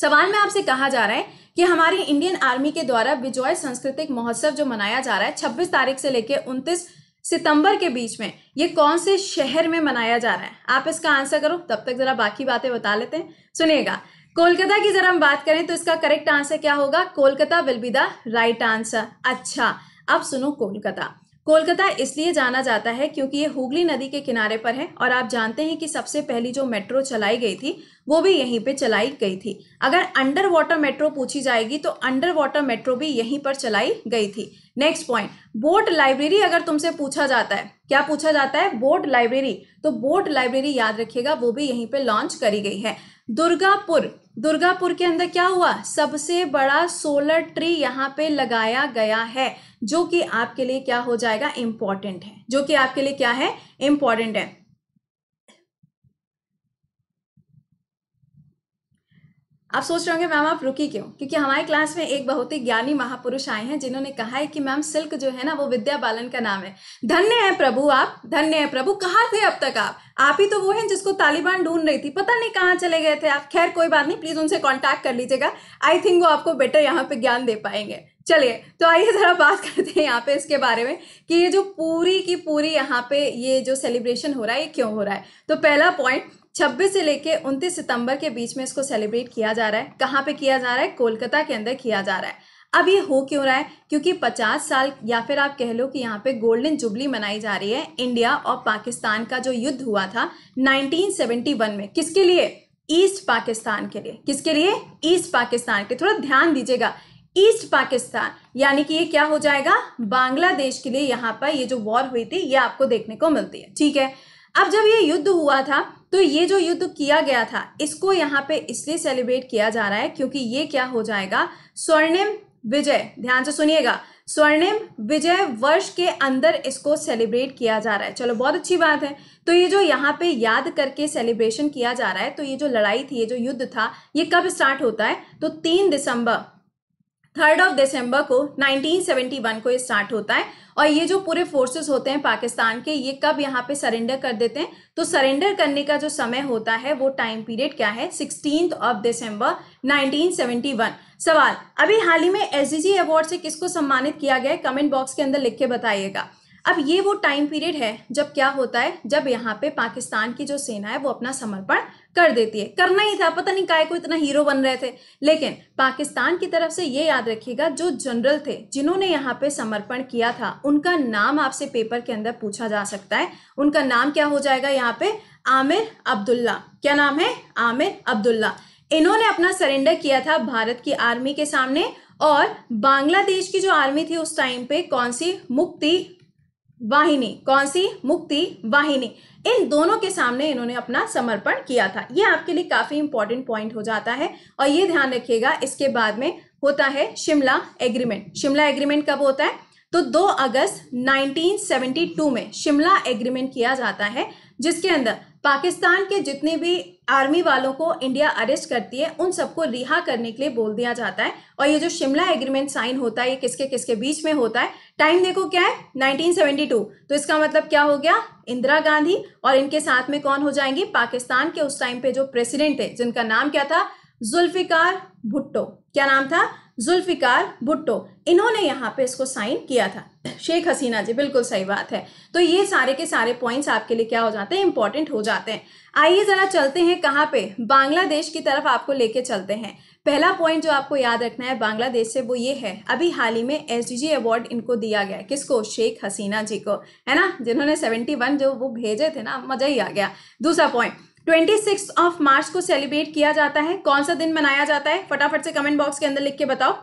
सवाल में आपसे कहा जा रहा है कि हमारी इंडियन आर्मी के द्वारा विजॉय सांस्कृतिक महोत्सव जो मनाया जा रहा है 26 तारीख से लेकर उन्तीस सितंबर के बीच में ये कौन से शहर में मनाया जा रहा है आप इसका आंसर करो तब तक जरा बाकी बातें बता लेते हैं सुनिएगा कोलकाता की जरा हम बात करें तो इसका करेक्ट आंसर क्या होगा Kolkata will be the right answer अच्छा अब सुनो कोलकाता कोलकाता इसलिए जाना जाता है क्योंकि ये हुगली नदी के किनारे पर है और आप जानते हैं कि सबसे पहली जो मेट्रो चलाई गई थी वो भी यहीं पे चलाई गई थी अगर अंडर वाटर मेट्रो पूछी जाएगी तो अंडर वाटर मेट्रो भी यहीं पर चलाई गई थी नेक्स्ट पॉइंट बोट लाइब्रेरी अगर तुमसे पूछा जाता है क्या पूछा जाता है बोट लाइब्रेरी तो बोट लाइब्रेरी याद रखिएगा वो भी यहीं पर लॉन्च करी गई है दुर्गापुर दुर्गापुर के अंदर क्या हुआ सबसे बड़ा सोलर ट्री यहाँ पे लगाया गया है जो कि आपके लिए क्या हो जाएगा इंपॉर्टेंट है जो कि आपके लिए क्या है इंपॉर्टेंट है आप सोच रहे होंगे मैम आप रुकी क्यों क्योंकि हमारे क्लास में एक बहुत ही ज्ञानी महापुरुष आए हैं जिन्होंने कहा है कि मैम सिल्क जो है ना वो विद्या बालन का नाम है धन्य है प्रभु आप धन्य है प्रभु कहाँ थे अब तक आप आप ही तो वो हैं जिसको तालिबान ढूंढ रही थी पता नहीं कहाँ चले गए थे आप खैर कोई बात नहीं प्लीज उनसे कॉन्टैक्ट कर लीजिएगा आई थिंक वो आपको बेटर यहाँ पे ज्ञान दे पाएंगे चलिए तो आइए ज़रा बात करते हैं यहाँ पे इसके बारे में कि ये जो पूरी की पूरी यहाँ पे ये जो सेलिब्रेशन हो रहा है ये क्यों हो रहा है तो पहला पॉइंट 26 से लेके 29 सितंबर के बीच में इसको सेलिब्रेट किया जा रहा है कहाँ पे किया जा रहा है कोलकाता के अंदर किया जा रहा है अब ये हो क्यों रहा है क्योंकि 50 साल या फिर आप कह लो कि यहाँ पे गोल्डन जुबली मनाई जा रही है इंडिया और पाकिस्तान का जो युद्ध हुआ था 1971 में किसके लिए ईस्ट पाकिस्तान के लिए किसके लिए ईस्ट पाकिस्तान के थोड़ा ध्यान दीजिएगा ईस्ट पाकिस्तान यानी कि ये क्या हो जाएगा बांग्लादेश के लिए यहाँ पर ये जो वॉर हुई थी ये आपको देखने को मिलती है ठीक है अब जब ये युद्ध हुआ था तो ये जो युद्ध किया गया था इसको यहाँ पे इसलिए सेलिब्रेट किया जा रहा है क्योंकि ये क्या हो जाएगा स्वर्णिम विजय ध्यान से सुनिएगा स्वर्णिम विजय वर्ष के अंदर इसको सेलिब्रेट किया जा रहा है चलो बहुत अच्छी बात है तो ये जो यहाँ पे याद करके सेलिब्रेशन किया जा रहा है तो ये जो लड़ाई थी ये जो युद्ध था ये कब स्टार्ट होता है तो तीन दिसंबर थर्ड ऑफ दिसंबर को 1971 को ये स्टार्ट होता है और ये जो पूरे फोर्सेस होते हैं पाकिस्तान के ये कब यहाँ पे सरेंडर कर देते हैं तो सरेंडर करने का जो समय होता है वो टाइम पीरियड क्या है सिक्सटीन ऑफ दिसंबर 1971 सवाल अभी हाल ही में एस अवार्ड से किसको सम्मानित किया गया है कमेंट बॉक्स के अंदर लिख के बताइएगा अब ये वो टाइम पीरियड है जब क्या होता है जब यहाँ पे पाकिस्तान की जो सेना है वो अपना समर्पण कर देती है करना ही था पता नहीं काय को इतना हीरो बन रहे थे लेकिन पाकिस्तान की तरफ से ये याद रखिएगा जो जनरल थे जिन्होंने यहाँ पे समर्पण किया था उनका नाम आपसे पेपर के अंदर पूछा जा सकता है उनका नाम क्या हो जाएगा यहाँ पे आमिर अब्दुल्ला क्या नाम है आमिर अब्दुल्ला इन्होंने अपना सरेंडर किया था भारत की आर्मी के सामने और बांग्लादेश की जो आर्मी थी उस टाइम पे कौन सी मुक्ति वाहिनी कौन सी मुक्ति वाहिनी इन दोनों के सामने इन्होंने अपना समर्पण किया था ये आपके लिए काफी इंपॉर्टेंट पॉइंट हो जाता है और ये ध्यान रखिएगा इसके बाद में होता है शिमला एग्रीमेंट शिमला एग्रीमेंट कब होता है तो 2 अगस्त 1972 में शिमला एग्रीमेंट किया जाता है जिसके अंदर पाकिस्तान के जितने भी आर्मी वालों को इंडिया अरेस्ट करती है उन सबको रिहा करने के लिए बोल दिया जाता है और ये जो शिमला एग्रीमेंट साइन होता है ये किसके किसके बीच में होता है टाइम देखो क्या है 1972 तो इसका मतलब क्या हो गया इंदिरा गांधी और इनके साथ में कौन हो जाएंगे पाकिस्तान के उस टाइम पे जो प्रेसिडेंट थे जिनका नाम क्या था जुल्फिकार भुट्टो क्या नाम था जुल्फिकार भुट्टो इन्होंने यहाँ पे इसको साइन किया था शेख हसीना जी बिल्कुल सही बात है तो ये सारे के सारे पॉइंट्स आपके लिए क्या हो जाते हैं इंपॉर्टेंट हो जाते हैं आइए ज़रा चलते हैं कहाँ पे बांग्लादेश की तरफ आपको लेके चलते हैं पहला पॉइंट जो आपको याद रखना है बांग्लादेश से वो ये है अभी हाल ही में एस डी अवार्ड इनको दिया गया है किसको शेख हसीना जी को है ना जिन्होंने सेवेंटी जो वो भेजे थे ना मज़ा ही आ गया दूसरा पॉइंट 26 ऑफ मार्च को सेलिब्रेट किया जाता है कौन सा दिन मनाया जाता है फटाफट से कमेंट बॉक्स के अंदर लिख के बताओ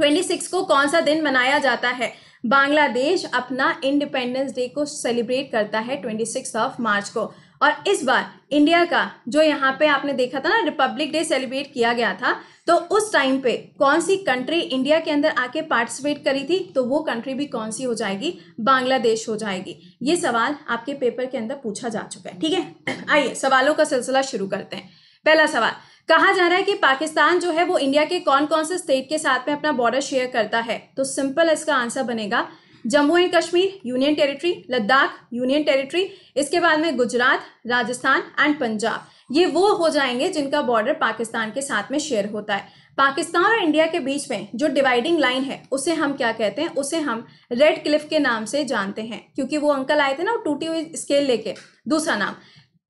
26 को कौन सा दिन मनाया जाता है बांग्लादेश अपना इंडिपेंडेंस डे को सेलिब्रेट करता है 26 ऑफ मार्च को और इस बार इंडिया का जो यहाँ पे आपने देखा था ना रिपब्लिक डे सेलिब्रेट किया गया था तो उस टाइम पे कौन सी कंट्री इंडिया के अंदर आके पार्टिसिपेट करी थी तो वो कंट्री भी कौन सी हो जाएगी बांग्लादेश हो जाएगी ये सवाल आपके पेपर के अंदर पूछा जा चुका है ठीक है आइए सवालों का सिलसिला शुरू करते हैं पहला सवाल कहा जा रहा है कि पाकिस्तान जो है वो इंडिया के कौन कौन से स्टेट के साथ में अपना बॉर्डर शेयर करता है तो सिंपल इसका आंसर बनेगा Jammu and Kashmir union territory Ladakh union territory इसके बाद में गुजरात राजस्थान एंड पंजाब ये वो हो जाएंगे जिनका बॉर्डर पाकिस्तान के साथ में शेयर होता है पाकिस्तान और इंडिया के बीच में जो डिवाइडिंग लाइन है उसे हम क्या कहते हैं उसे हम रेड क्लिफ के नाम से जानते हैं क्योंकि वो अंकल आए थे ना टूटी हुई स्केल लेके दूसरा नाम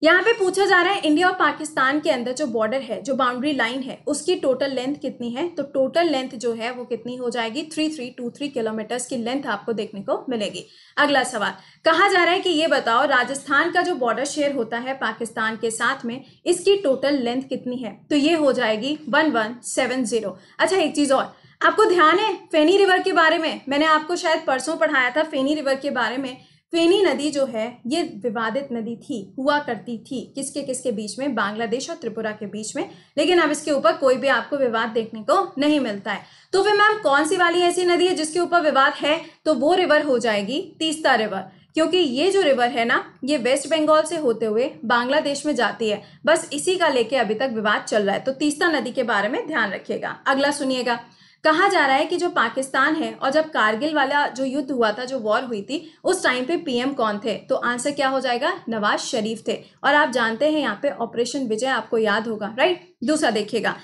यहाँ पे पूछा जा रहा है इंडिया और पाकिस्तान के अंदर जो बॉर्डर है जो बाउंड्री लाइन है उसकी टोटल लेंथ कितनी है तो टोटल लेंथ जो है वो कितनी हो जाएगी three three two three kilometres की लेंथ आपको देखने को मिलेगी अगला सवाल कहा जा रहा है कि ये बताओ राजस्थान का जो बॉर्डर शेयर होता है पाकिस्तान के साथ में इसकी टोटल लेंथ कितनी है तो ये हो जाएगी वन वन सेवन जीरो अच्छा एक चीज़ और आपको ध्यान है फेनी रिवर के बारे में मैंने आपको शायद परसों पढ़ाया था फेनी रिवर के बारे में फेनी नदी जो है ये विवादित नदी थी हुआ करती थी किसके किसके बीच में बांग्लादेश और त्रिपुरा के बीच में लेकिन अब इसके ऊपर कोई भी आपको विवाद देखने को नहीं मिलता है तो फिर मैम कौन सी वाली ऐसी नदी है जिसके ऊपर विवाद है तो वो रिवर हो जाएगी तीस्ता रिवर क्योंकि ये जो रिवर है ना ये वेस्ट बंगाल से होते हुए बांग्लादेश में जाती है बस इसी का लेके अभी तक विवाद चल रहा है तो तीस्ता नदी के बारे में ध्यान रखिएगा अगला सुनिएगा कहा जा रहा है कि जो पाकिस्तान है और जब कारगिल वाला जो युद्ध हुआ था जो वॉर हुई थी उस टाइम पे पीएम कौन थे तो आंसर क्या हो जाएगा नवाज शरीफ थे और आप जानते हैं यहाँ पे ऑपरेशन विजय आपको याद होगा राइट दूसरा देखिएगा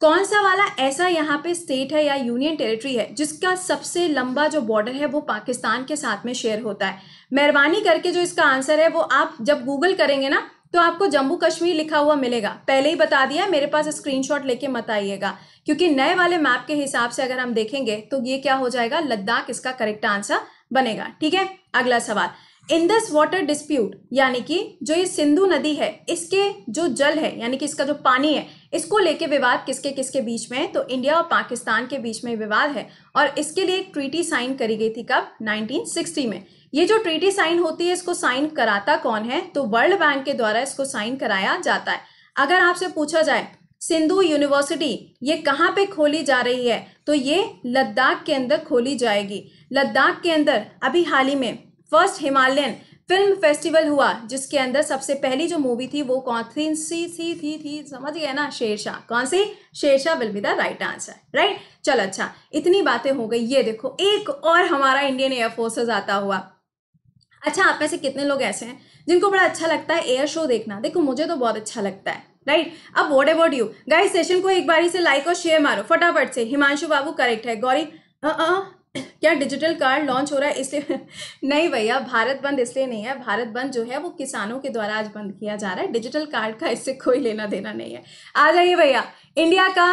कौन सा वाला ऐसा यहाँ पे स्टेट है या यूनियन टेरिटरी है जिसका सबसे लंबा जो बॉर्डर है वो पाकिस्तान के साथ में शेयर होता है मेहरबानी करके जो इसका आंसर है वो आप जब गूगल करेंगे ना तो आपको जम्मू कश्मीर लिखा हुआ मिलेगा पहले ही बता दिया मेरे पास स्क्रीनशॉट लेके मत आइएगा क्योंकि नए वाले मैप के हिसाब से अगर हम देखेंगे तो ये क्या हो जाएगा लद्दाख इसका करेक्ट आंसर बनेगा ठीक है अगला सवाल इन वाटर डिस्प्यूट यानी कि जो ये सिंधु नदी है इसके जो जल है यानी कि इसका जो पानी है इसको लेके विवाद किसके किसके बीच में है तो इंडिया और पाकिस्तान के बीच में विवाद है और इसके लिए एक ट्रीटी साइन करी गई थी कब 1960 में ये जो ट्रीटी साइन होती है इसको साइन कराता कौन है तो वर्ल्ड बैंक के द्वारा इसको साइन कराया जाता है अगर आपसे पूछा जाए सिंधु यूनिवर्सिटी ये कहाँ पे खोली जा रही है तो ये लद्दाख के अंदर खोली जाएगी लद्दाख के अंदर अभी हाल ही में फर्स्ट हिमालयन फिल्म फेस्टिवल हुआ जिसके अंदर सबसे पहली जो मूवी थी वो कौन थी सी थी थी थी समझ गए ना शेरशाह कौन सी Shershah will be the right answer right चल अच्छा इतनी बातें हो गई ये देखो एक और हमारा इंडियन एयरफोर्सेज आता हुआ अच्छा आप में से कितने लोग ऐसे हैं जिनको बड़ा अच्छा लगता है एयर शो देखना देखो मुझे तो बहुत अच्छा लगता है राइट अब what about you guys session को एक बारी से लाइक और शेयर मारो फटाफट से हिमांशु बाबू करेक्ट है गौरी आ, आ, क्या डिजिटल कार्ड लॉन्च हो रहा है इसलिए नहीं भैया भारत बंद इसलिए नहीं है भारत बंद जो है वो किसानों के द्वारा आज बंद किया जा रहा है डिजिटल कार्ड का इससे कोई लेना देना नहीं है आ जाइए भैया इंडिया का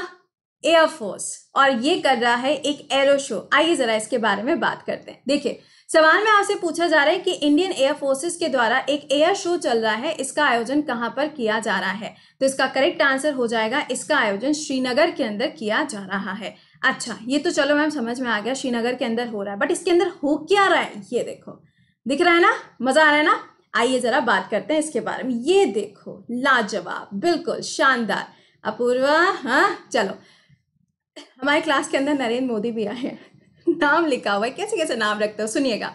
एयरफोर्स और ये कर रहा है एक एरो शो आइए जरा इसके बारे में बात करते हैं देखिए सवाल में आपसे पूछा जा रहा है कि इंडियन एयर फोर्सेस के द्वारा एक एयर शो चल रहा है इसका आयोजन कहाँ पर किया जा रहा है तो इसका करेक्ट आंसर हो जाएगा इसका आयोजन श्रीनगर के अंदर किया जा रहा है अच्छा ये तो चलो मैम समझ में आ गया श्रीनगर के अंदर हो रहा है बट इसके अंदर हो क्या रहा है ये देखो दिख रहा है ना मजा आ रहा है ना आइए जरा बात करते हैं इसके बारे में ये देखो लाजवाब बिल्कुल शानदार अपूर्वा हाँ चलो हमारे क्लास के अंदर नरेंद्र मोदी भी आए हैं नाम लिखा हुआ है कैसे कैसे नाम रखते हो सुनिएगा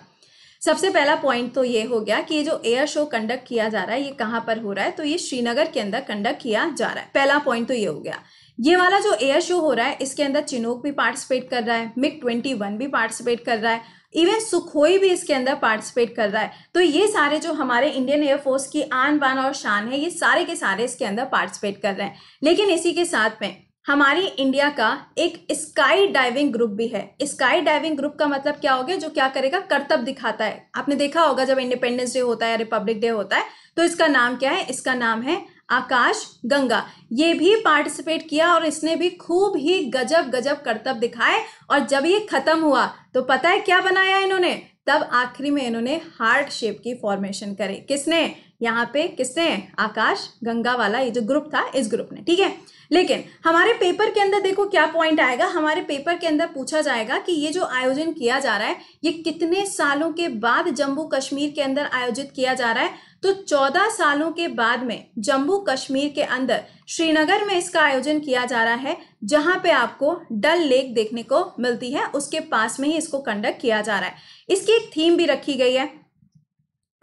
सबसे पहला पॉइंट तो ये हो गया कि ये जो एयर शो कंडक्ट किया जा रहा है ये कहाँ पर हो रहा है तो ये श्रीनगर के अंदर कंडक्ट किया जा रहा है पहला पॉइंट तो ये हो गया ये वाला जो एयर शो हो रहा है इसके अंदर चिनोक भी पार्टिसिपेट कर रहा है मिक ट्वेंटी वन भी पार्टिसिपेट कर रहा है इवन सुखोई भी इसके अंदर पार्टिसिपेट कर रहा है तो ये सारे जो हमारे इंडियन एयरफोर्स की आन बान और शान है ये सारे के सारे इसके अंदर पार्टिसिपेट कर रहे हैं लेकिन इसी के साथ में हमारी इंडिया का एक स्काई डाइविंग ग्रुप भी है स्काई डाइविंग ग्रुप का मतलब क्या हो गया जो क्या करेगा कर्तव्य दिखाता है आपने देखा होगा जब इंडिपेंडेंस डे होता है या रिपब्लिक डे होता है तो इसका नाम क्या है इसका नाम है आकाश गंगा ये भी पार्टिसिपेट किया और इसने भी खूब ही गजब गजब करतब दिखाए और जब ये खत्म हुआ तो पता है क्या बनाया इन्होंने तब आखिरी में इन्होंने हार्ट शेप की फॉर्मेशन करी किसने यहाँ पे किसने आकाश गंगा वाला ये जो ग्रुप था इस ग्रुप ने ठीक है लेकिन हमारे पेपर के अंदर देखो क्या पॉइंट आएगा हमारे पेपर के अंदर पूछा जाएगा कि ये जो आयोजन किया जा रहा है ये कितने सालों के बाद जम्मू कश्मीर के अंदर आयोजित किया जा रहा है तो 14 सालों के बाद में जम्मू कश्मीर के अंदर श्रीनगर में इसका आयोजन किया जा रहा है जहां पे आपको डल लेक देखने को मिलती है उसके पास में ही इसको कंडक्ट किया जा रहा है इसकी एक थीम भी रखी गई है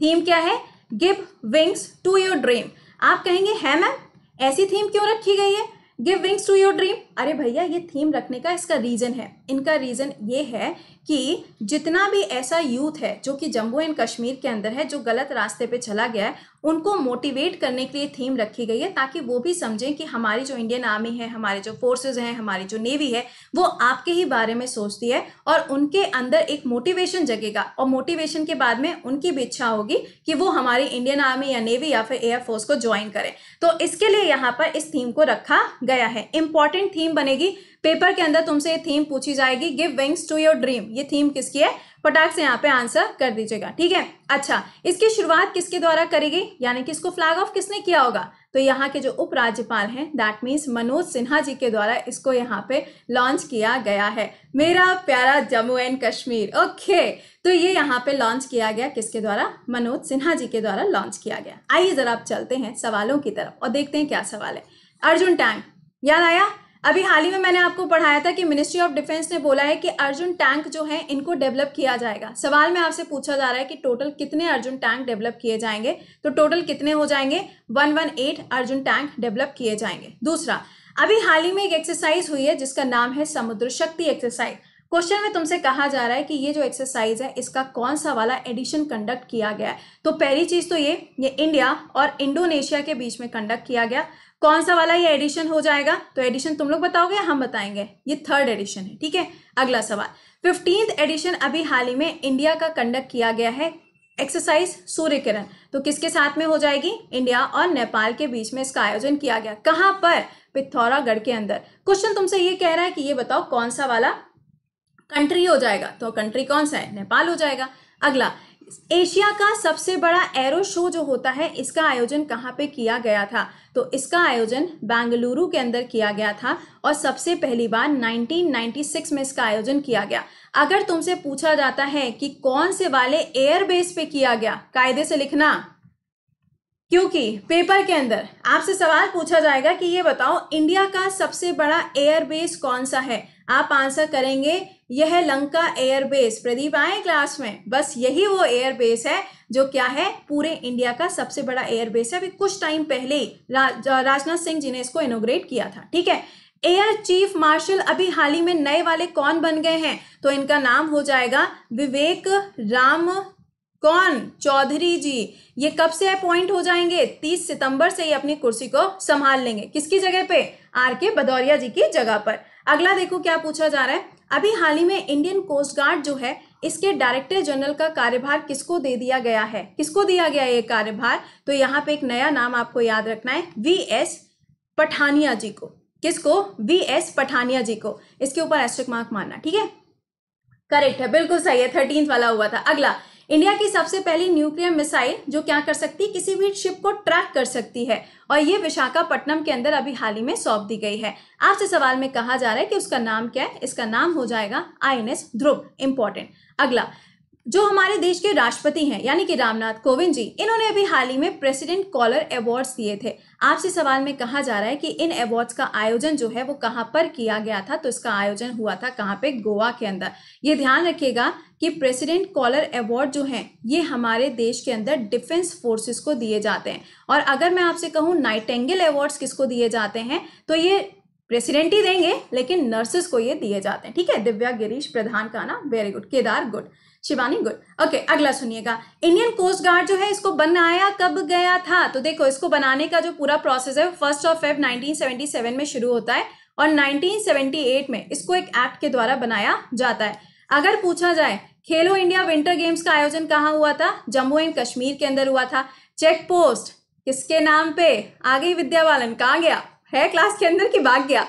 थीम क्या है give wings to your dream आप कहेंगे है मैम ऐसी थीम क्यों रखी गई है Give wings to your dream. अरे भैया ये थीम रखने का इसका रीज़न है इनका रीज़न ये है कि जितना भी ऐसा यूथ है जो कि जम्मू एंड कश्मीर के अंदर है जो गलत रास्ते पे चला गया है उनको मोटिवेट करने के लिए थीम रखी गई है ताकि वो भी समझें कि हमारी जो इंडियन आर्मी है हमारे जो फोर्सेज हैं हमारी जो नेवी है वो आपके ही बारे में सोचती है और उनके अंदर एक मोटिवेशन जगेगा और मोटिवेशन के बाद में उनकी भी इच्छा होगी कि वो हमारी इंडियन आर्मी या नेवी या फिर एयरफोर्स को ज्वाइन करें तो इसके लिए यहाँ पर इस थीम को रखा गया है इंपॉर्टेंट थीम थीम बनेगी पेपर के अंदर तुमसे ये थीम पूछी जाएगी give wings to your dream ये थीम किसकी है फटाक से यहाँ पे आंसर कर दीजिएगा ठीक है अच्छा इसकी शुरुआत किसके द्वारा करेगी यानी कि इसको फ्लैग ऑफ किसने किया होगा तो यहाँ के जो उपराज्यपाल हैं दैट मीन्स मनोज सिन्हा जी के द्वारा इसको यहाँ पे लॉन्च किया गया है मेरा प्यारा जम्मू एंड कश्मीर ओके तो ये यहाँ पे लॉन्च किया गया किसके द्वारा मनोज सिन्हा जी के द्वारा लॉन्च किया गया आइए जरा आप चलते हैं सवालों की तरफ और देखते हैं क्या सवाल है अर्जुन टैंक याद आया अभी हाल ही में मैंने आपको पढ़ाया था कि मिनिस्ट्री ऑफ डिफेंस ने बोला है कि अर्जुन टैंक जो है इनको डेवलप किया जाएगा सवाल में आपसे पूछा जा रहा है कि टोटल कितने अर्जुन टैंक डेवलप किए जाएंगे तो टोटल कितने हो जाएंगे one one eight Arjun tank develop किए जाएंगे दूसरा अभी हाल ही में एक एक्सरसाइज हुई है जिसका नाम है समुद्र शक्ति एक्सरसाइज क्वेश्चन में तुमसे कहा जा रहा है कि ये जो एक्सरसाइज है इसका कौन सा वाला एडिशन कंडक्ट किया गया है तो पहली चीज तो ये ये इंडिया और इंडोनेशिया के बीच में कंडक्ट किया गया कौन सा वाला ये एडिशन हो जाएगा तो एडिशन तुम लोग बताओगे हम बताएंगे ये थर्ड एडिशन है ठीक है अगला सवाल फिफ्टींथ एडिशन अभी हाल ही में इंडिया का कंडक्ट किया गया है एक्सरसाइज सूर्य किरण तो किसके साथ में हो जाएगी इंडिया और नेपाल के बीच में इसका आयोजन किया गया कहां पर पिथौरागढ़ के अंदर क्वेश्चन तुमसे ये कह रहा है कि ये बताओ कौन सा वाला कंट्री हो जाएगा तो कंट्री कौन सा है नेपाल हो जाएगा अगला एशिया का सबसे बड़ा एरो शो जो होता है इसका आयोजन कहाँ पे किया गया था तो इसका आयोजन बेंगलुरु के अंदर किया गया था और सबसे पहली बार 1996 में इसका आयोजन किया गया अगर तुमसे पूछा जाता है कि कौन से वाले एयरबेस पे किया गया कायदे से लिखना क्योंकि पेपर के अंदर आपसे सवाल पूछा जाएगा कि ये बताओ इंडिया का सबसे बड़ा एयरबेस कौन सा है आप आंसर करेंगे यह है लंका एयरबेस प्रदीप आए क्लास में बस यही वो एयरबेस है जो क्या है पूरे इंडिया का सबसे बड़ा एयरबेस है अभी कुछ टाइम पहले ही रा, राजनाथ सिंह जी ने इसको इनोग्रेट किया था ठीक है एयर चीफ मार्शल अभी हाल ही में नए वाले कौन बन गए हैं तो इनका नाम हो जाएगा विवेक राम कौन चौधरी जी ये कब से अपॉइंट हो जाएंगे 30 सितंबर से ये अपनी कुर्सी को संभाल लेंगे किसकी जगह पे आर के बदौरिया जी की जगह पर अगला देखो क्या पूछा जा रहा है अभी हाल ही में इंडियन कोस्ट गार्ड जो है इसके डायरेक्टर जनरल का कार्यभार किसको दे दिया गया है किसको दिया गया ये कार्यभार तो यहाँ पे एक नया नाम आपको याद रखना है वी एस पठानिया जी को किसको वी एस पठानिया जी को इसके ऊपर एस्ट्रिक मार्क मारना ठीक है करेक्ट है बिल्कुल सही है थर्टींथ वाला हुआ था अगला इंडिया की सबसे पहली न्यूक्लियर मिसाइल जो क्या कर सकती है किसी भी शिप को ट्रैक कर सकती है और ये विशाखापट्टनम के अंदर अभी हाल ही में सौंप दी गई है आपसे सवाल में कहा जा रहा है कि उसका नाम क्या है इसका नाम हो जाएगा I N S Dhruv important अगला जो हमारे देश के राष्ट्रपति हैं यानी कि रामनाथ कोविंद जी इन्होंने अभी हाल ही में प्रेसिडेंट कॉलर अवार्ड्स दिए थे आपसे सवाल में कहा जा रहा है कि इन अवार्ड्स का आयोजन जो है वो कहाँ पर किया गया था तो इसका आयोजन हुआ था कहाँ पे गोवा के अंदर ये ध्यान रखिएगा कि प्रेसिडेंट कॉलर अवार्ड जो हैं ये हमारे देश के अंदर डिफेंस फोर्सेस को दिए जाते हैं और अगर मैं आपसे कहूँ नाइटेंगल अवार्ड्स किसको दिए जाते हैं तो ये प्रेसिडेंट ही देंगे लेकिन नर्सेस को ये दिए जाते हैं ठीक है दिव्या गिरीश प्रधान का ना very good Kedar good Shivani good okay अगला सुनिएगा इंडियन कोस्ट गार्ड जो है इसको बनाया कब गया था तो देखो इसको बनाने का जो पूरा प्रोसेस है फर्स्ट ऑफ फेब 1977 में शुरू होता है और 1978 में इसको एक एक्ट के द्वारा बनाया जाता है अगर पूछा जाए खेलो इंडिया विंटर गेम्स का आयोजन कहाँ हुआ था जम्मू एंड कश्मीर के अंदर हुआ था चेक पोस्ट किसके नाम पे आ गई विद्या बालन कहाँ गया है क्लास के अंदर कि भाग गया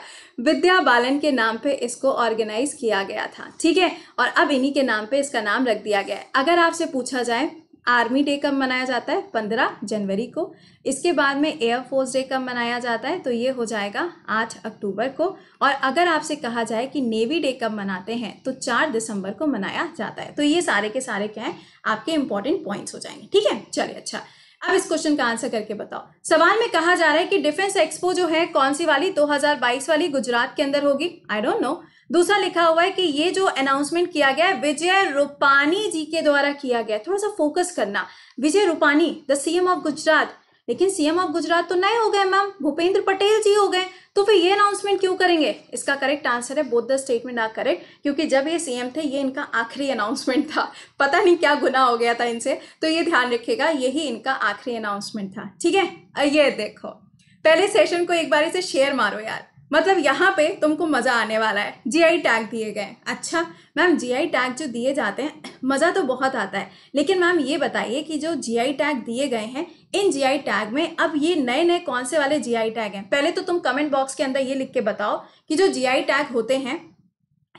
विद्या बालन के नाम पे इसको ऑर्गेनाइज किया गया था ठीक है और अब इन्हीं के नाम पे इसका नाम रख दिया गया है अगर आपसे पूछा जाए आर्मी डे कब मनाया जाता है पंद्रह जनवरी को इसके बाद में एयरफोर्स डे कब मनाया जाता है तो ये हो जाएगा आठ अक्टूबर को और अगर आपसे कहा जाए कि नेवी डे कब मनाते हैं तो चार दिसंबर को मनाया जाता है तो ये सारे के सारे क्या है आपके इंपॉर्टेंट पॉइंट्स हो जाएंगे ठीक है चलिए अच्छा अब इस क्वेश्चन का आंसर करके बताओ सवाल में कहा जा रहा है कि डिफेंस एक्सपो जो है कौन सी वाली 2022 वाली गुजरात के अंदर होगी आई डोंट नो दूसरा लिखा हुआ है कि ये जो अनाउंसमेंट किया गया है विजय रूपानी जी के द्वारा किया गया थोड़ा सा फोकस करना Vijay Rupani the CM of Gujarat लेकिन सीएम ऑफ गुजरात तो नए हो गए मैम भूपेंद्र पटेल जी हो गए तो फिर ये अनाउंसमेंट क्यों करेंगे इसका करेक्ट आंसर है बोध द स्टेटमेंट आ करेक्ट क्योंकि जब ये सीएम थे ये इनका आखिरी अनाउंसमेंट था पता नहीं क्या गुना हो गया था इनसे तो ये ध्यान रखिएगा यही इनका आखिरी अनाउंसमेंट था ठीक है ये देखो पहले सेशन को एक बार इसे शेयर मारो यार मतलब यहाँ पे तुमको मज़ा आने वाला है जीआई टैग दिए गए अच्छा मैम जीआई टैग जो दिए जाते हैं मज़ा तो बहुत आता है लेकिन मैम ये बताइए कि जो जीआई टैग दिए गए हैं इन जीआई टैग में अब ये नए नए कौन से वाले जीआई टैग हैं पहले तो तुम कमेंट बॉक्स के अंदर ये लिख के बताओ कि जो जी टैग होते हैं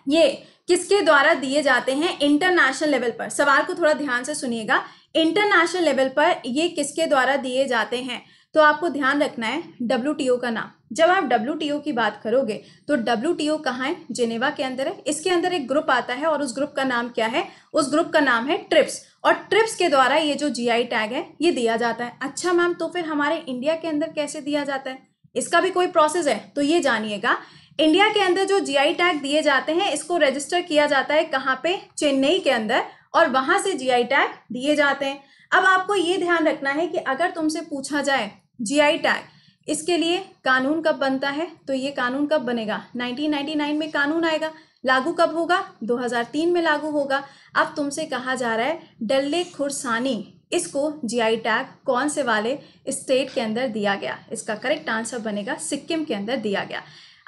ये किसके द्वारा दिए जाते हैं इंटरनेशनल लेवल पर सवाल को थोड़ा ध्यान से सुनिएगा इंटरनेशनल लेवल पर ये किसके द्वारा दिए जाते हैं तो आपको ध्यान रखना है डब्ल्यू का नाम जब आप डब्ल्यू की बात करोगे तो डब्ल्यू टी ओ कहाँ है जिनेवा के अंदर है इसके अंदर एक ग्रुप आता है और उस ग्रुप का नाम क्या है उस ग्रुप का नाम है ट्रिप्स और ट्रिप्स के द्वारा ये जो जी टैग है ये दिया जाता है अच्छा मैम तो फिर हमारे इंडिया के अंदर कैसे दिया जाता है इसका भी कोई प्रोसेस है तो ये जानिएगा इंडिया के अंदर जो जीआई टैग दिए जाते हैं इसको रजिस्टर किया जाता है कहाँ पे चेन्नई के अंदर और वहां से जीआई टैग दिए जाते हैं अब आपको ये ध्यान रखना है कि अगर तुमसे पूछा जाए जीआई टैग इसके लिए कानून कब बनता है तो ये कानून कब बनेगा 1999 में कानून आएगा लागू कब होगा 2003 में लागू होगा अब तुमसे कहा जा रहा है डल्ले खुरसानी इसको जीआई टैग कौन से वाले स्टेट के अंदर दिया गया इसका करेक्ट आंसर बनेगा सिक्किम के अंदर दिया गया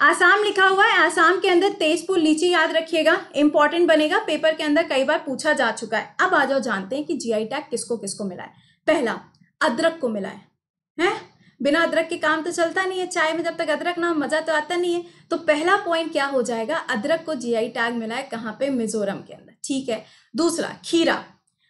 आसाम लिखा हुआ है आसाम के अंदर तेजपुर लीची याद रखिएगा इंपॉर्टेंट बनेगा पेपर के अंदर कई बार पूछा जा चुका है अब आ जाओ जानते हैं कि जीआई टैग किसको किसको मिला है पहला अदरक को मिला है है? बिना अदरक के काम तो चलता नहीं है चाय में जब तक अदरक ना मज़ा तो आता नहीं है तो पहला पॉइंट क्या हो जाएगा अदरक को जीआई टैग मिला है कहाँ पे मिजोरम के अंदर ठीक है दूसरा खीरा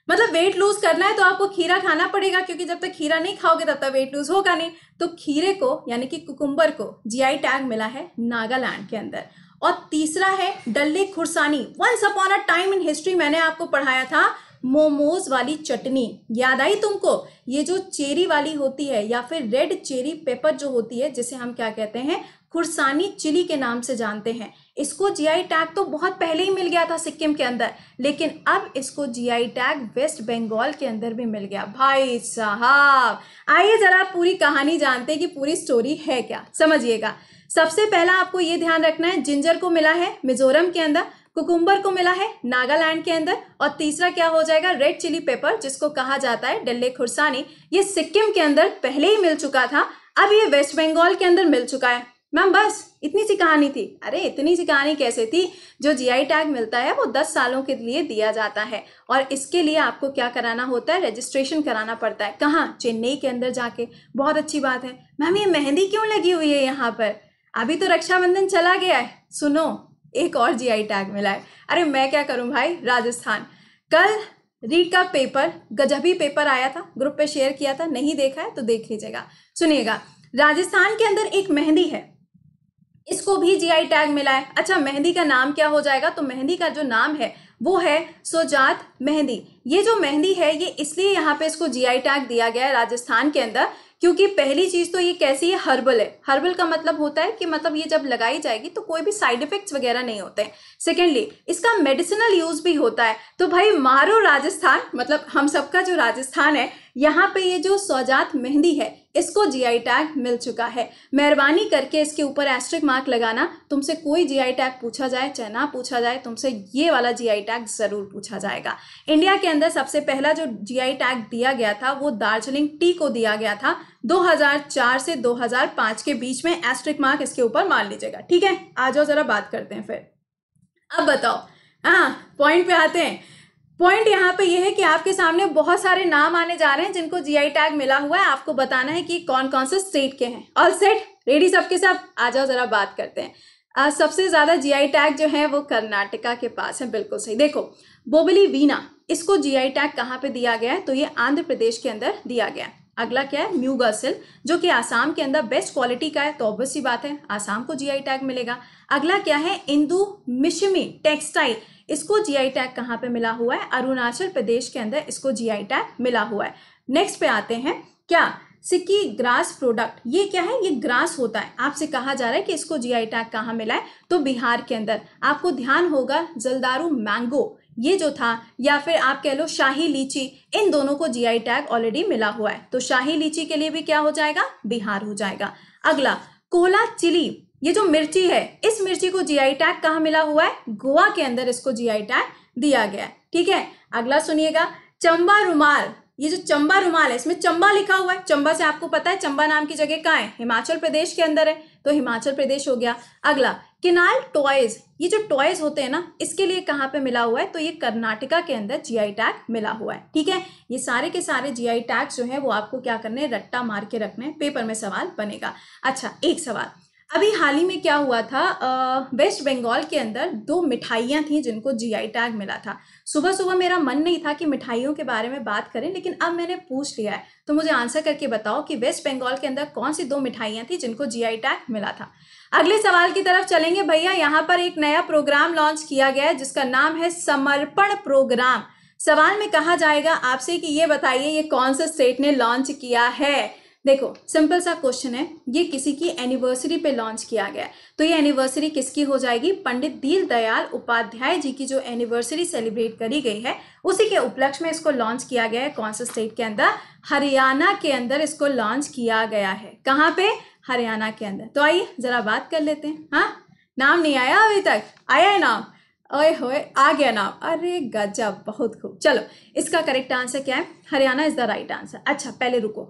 मतलब वेट लूज करना है तो आपको खीरा खाना पड़ेगा क्योंकि जब तक खीरा नहीं खाओगे तब तक वेट लूज होगा नहीं तो खीरे को यानी कि कुकुम्बर को जी टैग मिला है नागालैंड के अंदर और तीसरा है Dalle Khursani once upon a time in history मैंने आपको पढ़ाया था मोमोज वाली चटनी याद आई तुमको ये जो चेरी वाली होती है या फिर रेड चेरी पेपर जो होती है जिसे हम क्या कहते हैं खुरसानी चिली के नाम से जानते हैं इसको जीआई टैग तो बहुत पहले ही मिल गया था सिक्किम के अंदर लेकिन अब इसको जीआई टैग वेस्ट बंगाल के अंदर भी मिल गया भाई साहब आइए जरा पूरी कहानी जानते हैं कि पूरी स्टोरी है क्या समझिएगा सबसे पहला आपको ये ध्यान रखना है जिंजर को मिला है मिजोरम के अंदर कुकुम्बर को मिला है नागालैंड के अंदर और तीसरा क्या हो जाएगा रेड चिली पेपर जिसको कहा जाता है डेले खुरसानी ये सिक्किम के अंदर पहले ही मिल चुका था अब ये वेस्ट बंगाल के अंदर मिल चुका है मैम बस इतनी सी कहानी थी अरे इतनी सी कहानी कैसे थी जो जीआई टैग मिलता है वो 10 सालों के लिए दिया जाता है और इसके लिए आपको क्या कराना होता है रजिस्ट्रेशन कराना पड़ता है कहाँ चेन्नई के अंदर जाके बहुत अच्छी बात है मैम ये मेहंदी क्यों लगी हुई है यहाँ पर अभी तो रक्षाबंधन चला गया है सुनो एक और जीआई टैग मिला है अरे मैं क्या करूं भाई राजस्थान कल रीड का पेपर गजबी पेपर आया था ग्रुप पे शेयर किया था नहीं देखा है तो देख लीजिएगा सुनिएगा राजस्थान के अंदर एक मेहंदी है इसको भी जीआई टैग मिला है अच्छा मेहंदी का नाम क्या हो जाएगा तो मेहंदी का जो नाम है वो है सोजात मेहंदी ये जो मेहंदी है ये इसलिए यहाँ पे इसको जीआई टैग दिया गया है राजस्थान के अंदर क्योंकि पहली चीज़ तो ये कैसी है हर्बल है हर्बल का मतलब होता है कि मतलब ये जब लगाई जाएगी तो कोई भी साइड इफेक्ट्स वगैरह नहीं होते हैं सेकेंडली इसका मेडिसिनल यूज़ भी होता है तो भाई मारो राजस्थान मतलब हम सबका जो राजस्थान है यहाँ पे ये जो सौजात मेहंदी है इसको जीआई टैग मिल चुका है मेहरबानी करके इसके ऊपर एस्ट्रिक मार्क लगाना तुमसे कोई जीआई टैग पूछा जाए चाहे ना पूछा जाए तुमसे ये वाला जीआई टैग ज़रूर पूछा जाएगा इंडिया के अंदर सबसे पहला जो जीआई टैग दिया गया था वो दार्जिलिंग टी को दिया गया था 2004 से 2005 के बीच में एस्ट्रिक मार्क इसके ऊपर मार लीजिएगा ठीक है आ जाओ ज़रा बात करते हैं फिर अब बताओ हाँ पॉइंट पे आते हैं पॉइंट यहाँ पे यह है कि आपके सामने बहुत सारे नाम आने जा रहे हैं जिनको जीआई टैग मिला हुआ है आपको बताना है कि कौन कौन से स्टेट के हैं ऑल सेट रेडी सबके सब आ जाओ जरा बात करते हैं आ, सबसे ज़्यादा जीआई टैग जो है वो कर्नाटका के पास है बिल्कुल सही देखो बोबली वीना इसको जीआई टैग कहाँ पे दिया गया है तो ये आंध्र प्रदेश के अंदर दिया गया है अगला क्या है म्यूगा सिल जो कि आसाम के अंदर बेस्ट क्वालिटी का है तो ऑब्वियस सी बात है आसाम को जीआई टैग मिलेगा अगला क्या है इंदू मिशमी टेक्सटाइल इसको जीआई टैग कहाँ पे मिला हुआ है अरुणाचल प्रदेश के अंदर इसको जीआई टैग मिला हुआ है नेक्स्ट पे आते हैं क्या सिक्की ग्रास प्रोडक्ट ये क्या है ये ग्रास होता है आपसे कहा जा रहा है कि इसको जीआई टैग कहाँ मिला है तो बिहार के अंदर आपको ध्यान होगा जलदारू मैंगो ये जो था या फिर आप कह लो शाही लीची इन दोनों को जीआई टैग ऑलरेडी मिला हुआ है तो शाही लीची के लिए भी क्या हो जाएगा बिहार हो जाएगा अगला कोला चिली ये जो मिर्ची है इस मिर्ची को जीआई टैग कहाँ मिला हुआ है गोवा के अंदर इसको जीआई टैग दिया गया है ठीक है अगला सुनिएगा चंबा रुमाल ये जो चंबा रुमाल है इसमें चंबा लिखा हुआ है चंबा से आपको पता है चंबा नाम की जगह कहाँ है हिमाचल प्रदेश के अंदर है तो हिमाचल प्रदेश हो गया अगला किनाल टॉयज ये जो टॉयज होते हैं ना इसके लिए कहाँ पे मिला हुआ है तो ये कर्नाटका के अंदर जीआई टैग मिला हुआ है ठीक है ये सारे के सारे जीआई टैग जो है वो आपको क्या करने रट्टा मार के रखने पेपर में सवाल बनेगा अच्छा एक सवाल अभी हाल ही में क्या हुआ था वेस्ट बंगाल के अंदर दो मिठाइयाँ थीं जिनको जीआई टैग मिला था सुबह सुबह मेरा मन नहीं था कि मिठाइयों के बारे में बात करें लेकिन अब मैंने पूछ लिया है तो मुझे आंसर करके बताओ कि वेस्ट बंगाल के अंदर कौन सी दो मिठाइयाँ थी जिनको जीआई टैग मिला था अगले सवाल की तरफ चलेंगे भैया यहाँ पर एक नया प्रोग्राम लॉन्च किया गया है जिसका नाम है समर्पण प्रोग्राम सवाल में कहा जाएगा आपसे कि ये बताइए ये कौन सा स्टेट ने लॉन्च किया है देखो सिंपल सा क्वेश्चन है ये किसी की एनिवर्सरी पे लॉन्च किया गया तो ये एनिवर्सरी किसकी हो जाएगी पंडित दीनदयाल उपाध्याय जी की जो एनिवर्सरी सेलिब्रेट करी गई है उसी के उपलक्ष्य में इसको लॉन्च किया गया है कौन से स्टेट के अंदर हरियाणा के अंदर इसको लॉन्च किया गया है कहाँ पे हरियाणा के अंदर तो आइए जरा बात कर लेते हैं हाँ नाम नहीं आया अभी तक आया है नाम ओए होए आ गया नाम अरे गजब बहुत खूब चलो इसका करेक्ट आंसर क्या है Haryana is the right answer अच्छा पहले रुको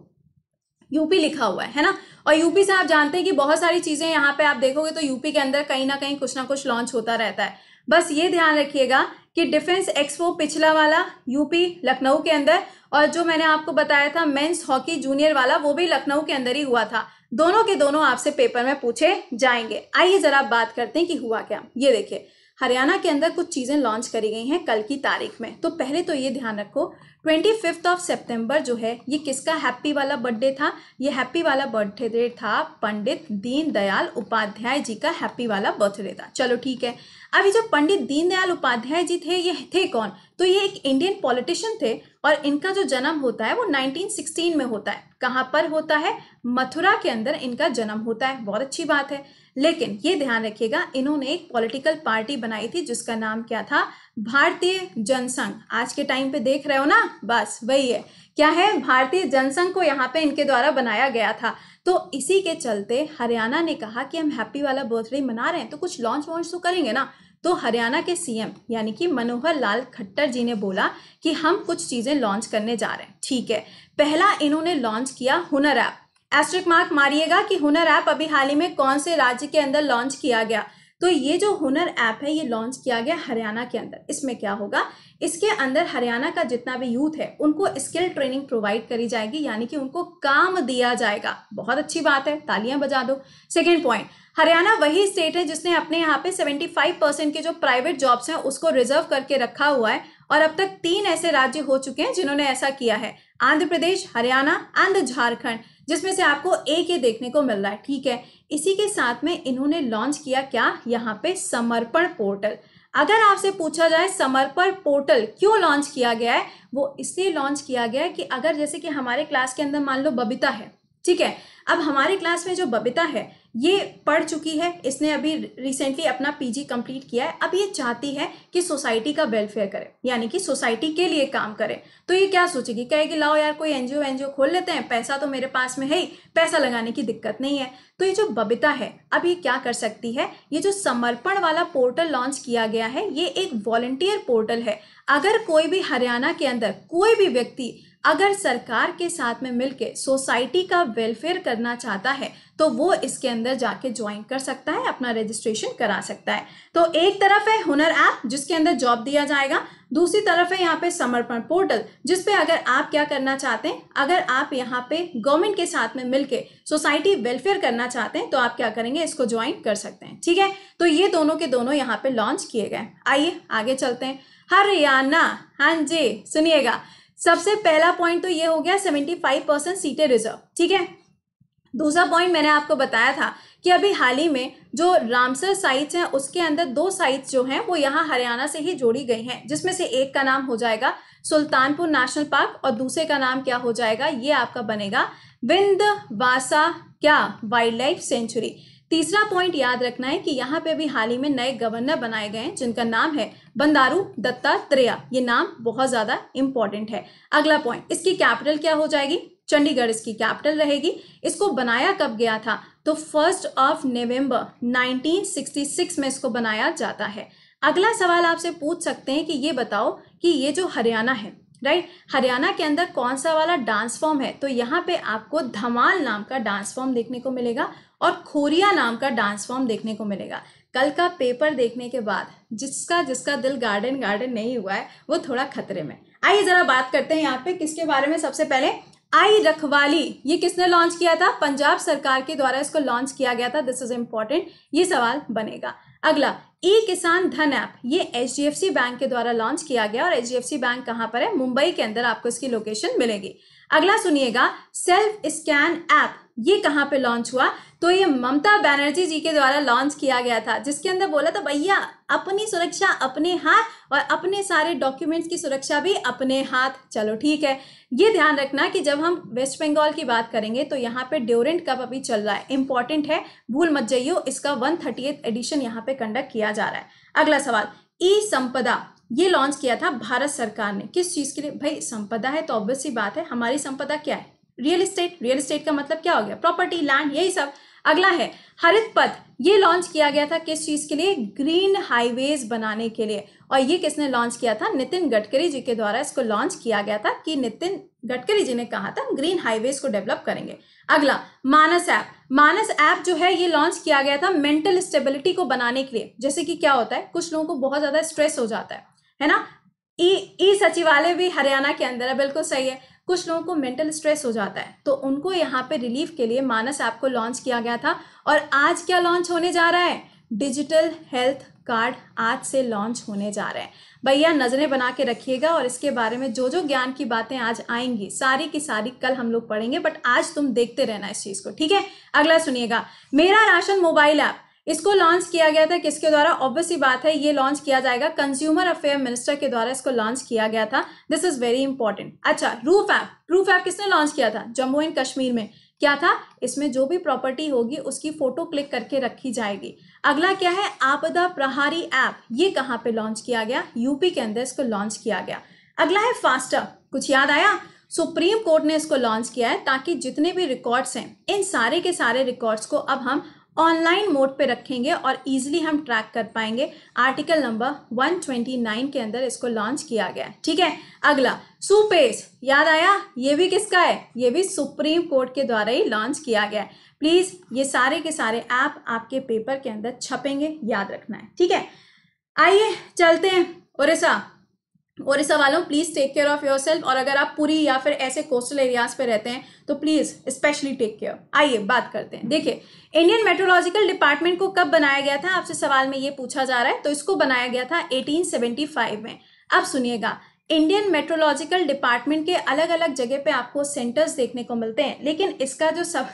यूपी लिखा हुआ है है ना और यूपी से आप जानते हैं कि बहुत सारी चीज़ें यहाँ पे आप देखोगे तो यूपी के अंदर कहीं ना कहीं कुछ ना कुछ लॉन्च होता रहता है बस ये ध्यान रखिएगा कि डिफेंस एक्सपो पिछला वाला यूपी लखनऊ के अंदर और जो मैंने आपको बताया था मेन्स हॉकी जूनियर वाला वो भी लखनऊ के अंदर ही हुआ था दोनों के दोनों आपसे पेपर में पूछे जाएंगे आइए जरा बात करते हैं कि हुआ क्या ये देखिए हरियाणा के अंदर कुछ चीज़ें लॉन्च करी गई हैं कल की तारीख में तो पहले तो ये ध्यान रखो ट्वेंटी फिफ्थ ऑफ सेप्टेम्बर जो है ये किसका हैप्पी वाला बर्थडे था ये हैप्पी वाला बर्थडे था पंडित दीनदयाल उपाध्याय जी का हैप्पी वाला बर्थडे था चलो ठीक है अभी जो पंडित दीनदयाल उपाध्याय जी थे ये थे कौन तो ये एक इंडियन पॉलिटिशियन थे और इनका जो जन्म होता है वो 1916 में होता है कहाँ पर होता है मथुरा के अंदर इनका जन्म होता है बहुत अच्छी बात है लेकिन ये ध्यान रखिएगा इन्होंने एक पॉलिटिकल पार्टी बनाई थी जिसका नाम क्या था भारतीय जनसंघ आज के टाइम पे देख रहे हो ना बस वही है क्या है भारतीय जनसंघ को यहाँ पे इनके द्वारा बनाया गया था तो इसी के चलते हरियाणा ने कहा कि हम हैप्पी वाला बर्थडे मना रहे हैं तो कुछ लॉन्च वॉन्च तो करेंगे ना तो हरियाणा के सीएम यानी कि मनोहर लाल खट्टर जी ने बोला कि हम कुछ चीज़ें लॉन्च करने जा रहे हैं ठीक है पहला इन्होंने लॉन्च किया हुनर ऐप एस्ट्रिक मार्क मारिएगा कि हुनर ऐप अभी हाल ही में कौन से राज्य के अंदर लॉन्च किया गया तो ये जो हुनर ऐप है ये लॉन्च किया गया हरियाणा के अंदर इसमें क्या होगा इसके अंदर हरियाणा का जितना भी यूथ है उनको स्किल ट्रेनिंग प्रोवाइड करी जाएगी यानी कि उनको काम दिया जाएगा बहुत अच्छी बात है तालियां बजा दो सेकेंड पॉइंट हरियाणा वही स्टेट है जिसने अपने यहाँ पे 75 परसेंट के जो प्राइवेट जॉब्स हैं उसको रिजर्व करके रखा हुआ है और अब तक तीन ऐसे राज्य हो चुके हैं जिन्होंने ऐसा किया है आंध्र प्रदेश हरियाणा एंड झारखंड जिसमें से आपको एक ये देखने को मिल रहा है ठीक है इसी के साथ में इन्होंने लॉन्च किया क्या यहाँ पे समर्पण पोर्टल अगर आपसे पूछा जाए समर्पण पोर्टल क्यों लॉन्च किया गया है वो इसलिए लॉन्च किया गया है कि अगर जैसे कि हमारे क्लास के अंदर मान लो बबीता है ठीक है अब हमारे क्लास में जो बबीता है ये पढ़ चुकी है इसने अभी रिसेंटली अपना पीजी कंप्लीट किया है अब ये चाहती है कि सोसाइटी का वेलफेयर करे यानी कि सोसाइटी के लिए काम करे तो ये क्या सोचेगी कहेगी लाओ यार कोई एनजीओ एनजीओ खोल लेते हैं पैसा तो मेरे पास में है ही पैसा लगाने की दिक्कत नहीं है तो ये जो बबिता है अब ये क्या कर सकती है ये जो समर्पण वाला पोर्टल लॉन्च किया गया है ये एक वॉल्टियर पोर्टल है अगर कोई भी हरियाणा के अंदर कोई भी व्यक्ति अगर सरकार के साथ में मिलकर सोसाइटी का वेलफेयर करना चाहता है तो वो इसके अंदर जाके ज्वाइन कर सकता है अपना रजिस्ट्रेशन करा सकता है तो एक तरफ है हुनर ऐप जिसके अंदर जॉब दिया जाएगा दूसरी तरफ है यहाँ पे समर्पण पोर्टल जिस पे अगर आप क्या करना चाहते हैं अगर आप यहाँ पे गवर्नमेंट के साथ में मिलके सोसाइटी वेलफेयर करना चाहते हैं तो आप क्या करेंगे इसको ज्वाइन कर सकते हैं ठीक है तो ये दोनों के दोनों यहाँ पे लॉन्च किए गए आइए आगे चलते हैं हरियाणा हाँ जी सुनिएगा सबसे पहला पॉइंट तो ये हो गया सेवेंटी फाइव परसेंट सीटें रिजर्व ठीक है दूसरा पॉइंट मैंने आपको बताया था कि अभी हाल ही में जो रामसर साइट्स हैं उसके अंदर दो साइट्स जो हैं वो यहाँ हरियाणा से ही जोड़ी गई हैं जिसमें से एक का नाम हो जाएगा सुल्तानपुर नेशनल पार्क और दूसरे का नाम क्या हो जाएगा ये आपका बनेगा विंद वासा क्या वाइल्ड लाइफ सेंचुरी तीसरा पॉइंट याद रखना है कि यहाँ पे भी हाल ही में नए गवर्नर बनाए गए हैं जिनका नाम है बंदारू दत्तात्रेया ये नाम बहुत ज़्यादा इंपॉर्टेंट है अगला पॉइंट इसकी कैपिटल क्या हो जाएगी चंडीगढ़ इसकी कैपिटल रहेगी इसको बनाया कब गया था तो फर्स्ट ऑफ नवंबर 1966 में इसको बनाया जाता है अगला सवाल आपसे पूछ सकते हैं कि ये बताओ कि ये जो हरियाणा है राइट हरियाणा के अंदर कौन सा वाला डांस फॉर्म है तो यहाँ पे आपको धमाल नाम का डांस फॉर्म देखने को मिलेगा और खोरिया नाम का डांस फॉर्म देखने को मिलेगा कल का पेपर देखने के बाद जिसका जिसका दिल गार्डन गार्डन नहीं हुआ है वो थोड़ा खतरे में आइए ज़रा बात करते हैं यहाँ पे किसके बारे में सबसे पहले आई रखवाली ये किसने लॉन्च किया था पंजाब सरकार के द्वारा इसको लॉन्च किया गया था दिस इज इम्पोर्टेंट ये सवाल बनेगा अगला ई किसान धन ऐप ये एच बैंक के द्वारा लॉन्च किया गया और एच बैंक कहाँ पर है मुंबई के अंदर आपको इसकी लोकेशन मिलेगी अगला सुनिएगा सेल्फ स्कैन ऐप ये कहाँ पे लॉन्च हुआ तो ये ममता बैनर्जी जी के द्वारा लॉन्च किया गया था जिसके अंदर बोला था भैया अपनी सुरक्षा अपने हाथ और अपने सारे डॉक्यूमेंट्स की सुरक्षा भी अपने हाथ चलो ठीक है ये ध्यान रखना कि जब हम वेस्ट बंगाल की बात करेंगे तो यहाँ पे ड्योरेंट कप अभी चल रहा है इंपॉर्टेंट है भूल मत जाइयो इसका वन एडिशन यहाँ पे कंडक्ट किया जा रहा है अगला सवाल ई संपदा ये लॉन्च किया था भारत सरकार ने किस चीज़ के लिए भाई संपदा है तो ऑब्वियस बात है हमारी संपदा क्या है रियल इस्टेट रियल इस्टेट का मतलब क्या हो गया प्रॉपर्टी लैंड यही सब अगला है हरित पथ ये लॉन्च किया गया था किस चीज के लिए ग्रीन हाईवेज बनाने के लिए और ये किसने लॉन्च किया था नितिन गडकरी जी के द्वारा इसको लॉन्च किया गया था कि नितिन गडकरी जी ने कहा था ग्रीन हाईवेज को डेवलप करेंगे अगला मानस ऐप मानस ऐप जो है ये लॉन्च किया गया था मेंटल स्टेबिलिटी को बनाने के लिए जैसे कि क्या होता है कुछ लोगों को बहुत ज्यादा स्ट्रेस हो जाता है है ना ई सचिवालय भी हरियाणा के अंदर है बिल्कुल सही है कुछ लोगों को मेंटल स्ट्रेस हो जाता है तो उनको यहाँ पे रिलीफ के लिए मानस ऐप को लॉन्च किया गया था और आज क्या लॉन्च होने जा रहा है डिजिटल हेल्थ कार्ड आज से लॉन्च होने जा रहे हैं भैया नज़रें बना के रखिएगा और इसके बारे में जो जो ज्ञान की बातें आज आएंगी सारी की सारी कल हम लोग पढ़ेंगे बट आज तुम देखते रहना इस चीज़ को ठीक है अगला सुनिएगा मेरा राशन मोबाइल ऐप इसको लॉन्च किया गया था किसके द्वारा ऑब्वियस ही बात है ये लॉन्च किया जाएगा कंज्यूमर अफेयर मिनिस्टर के द्वारा इसको लॉन्च किया गया था दिस इज वेरी इंपॉर्टेंट अच्छा रूफ ऐप रूफ ऐप किसने लॉन्च किया था जम्मू एंड कश्मीर में क्या था इसमें जो भी प्रॉपर्टी होगी उसकी फोटो क्लिक करके रखी जाएगी अगला क्या है आपदा प्रहारी ऐप ये कहाँ पे लॉन्च किया गया यूपी के अंदर इसको लॉन्च किया गया अगला है फास्टर कुछ याद आया सुप्रीम कोर्ट ने इसको लॉन्च किया है ताकि जितने भी रिकॉर्ड्स हैं इन सारे के सारे रिकॉर्ड्स को अब हम ऑनलाइन मोड पे रखेंगे और इजीली हम ट्रैक कर पाएंगे आर्टिकल नंबर 129 के अंदर इसको लॉन्च किया गया ठीक है अगला सुपेज याद आया ये भी किसका है ये भी सुप्रीम कोर्ट के द्वारा ही लॉन्च किया गया है प्लीज़ ये सारे के सारे ऐप आप आपके पेपर के अंदर छपेंगे याद रखना है ठीक है आइए चलते हैं ओरिसा और इस सवालों please take care of yourself और अगर आप पूरी या फिर ऐसे कोस्टल एरियाज पे रहते हैं तो प्लीज़ स्पेशली टेक केयर आइए बात करते हैं देखिए इंडियन मेट्रोलॉजिकल डिपार्टमेंट को कब बनाया गया था आपसे सवाल में ये पूछा जा रहा है तो इसको बनाया गया था 1875 में अब सुनिएगा इंडियन मेट्रोलॉजिकल डिपार्टमेंट के अलग अलग जगह पर आपको सेंटर्स देखने को मिलते हैं लेकिन इसका जो सब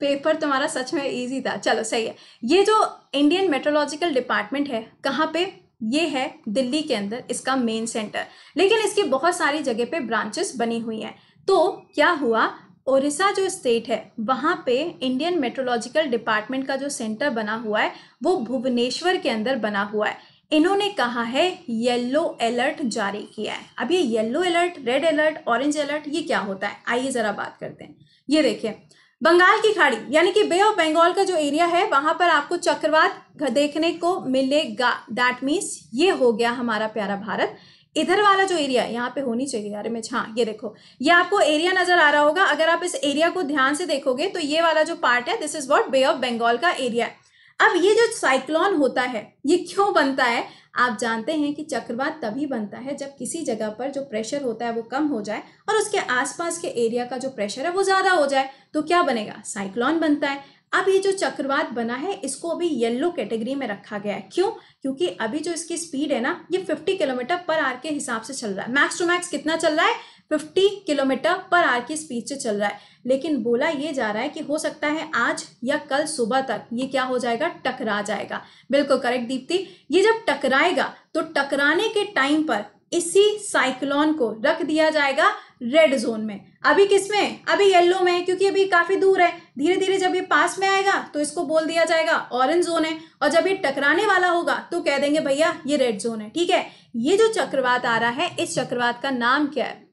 पेपर तुम्हारा सच में इजी था चलो सही है ये जो इंडियन मेट्रोलॉजिकल डिपार्टमेंट है कहाँ पे ये है दिल्ली के अंदर इसका मेन सेंटर लेकिन इसकी बहुत सारी जगह पे ब्रांचेस बनी हुई हैं तो क्या हुआ ओरिसा जो स्टेट है वहाँ पे इंडियन मेट्रोलॉजिकल डिपार्टमेंट का जो सेंटर बना हुआ है वो भुवनेश्वर के अंदर बना हुआ है इन्होंने कहा है येलो अलर्ट जारी किया है अब ये yellow alert red alert orange alert ये क्या होता है आइए ज़रा बात करते हैं ये देखिए बंगाल की खाड़ी यानी कि बे ऑफ बंगाल का जो एरिया है वहां पर आपको चक्रवात देखने को मिलेगा दैट मीन्स ये हो गया हमारा प्यारा भारत इधर वाला जो एरिया है यहाँ पे होनी चाहिए यार इमेज हाँ ये देखो ये आपको एरिया नजर आ रहा होगा अगर आप इस एरिया को ध्यान से देखोगे तो ये वाला जो पार्ट है this is what bay of Bengal का एरिया है अब ये जो साइक्लोन होता है ये क्यों बनता है आप जानते हैं कि चक्रवात तभी बनता है जब किसी जगह पर जो प्रेशर होता है वो कम हो जाए और उसके आसपास के एरिया का जो प्रेशर है वो ज़्यादा हो जाए तो क्या बनेगा साइक्लोन बनता है अब ये जो चक्रवात बना है इसको अभी येलो कैटेगरी में रखा गया है क्यों क्योंकि अभी जो इसकी स्पीड है ना ये 50 किलोमीटर पर आर के हिसाब से चल रहा है मैक्स टू मैक्स कितना चल रहा है fifty kilometre per hour speed से चल रहा है लेकिन बोला ये जा रहा है कि हो सकता है आज या कल सुबह तक ये क्या हो जाएगा टकरा जाएगा बिल्कुल करेक्ट दीप्ति ये जब टकराएगा तो टकराने के टाइम पर इसी साइक्लोन को रख दिया जाएगा रेड जोन में अभी किस में अभी येलो में है क्योंकि अभी काफी दूर है धीरे धीरे जब ये पास में आएगा तो इसको बोल दिया जाएगा ऑरेंज जोन है और जब ये टकराने वाला होगा तो कह देंगे भैया ये रेड जोन है ठीक है ये जो चक्रवात आ रहा है इस चक्रवात का नाम क्या है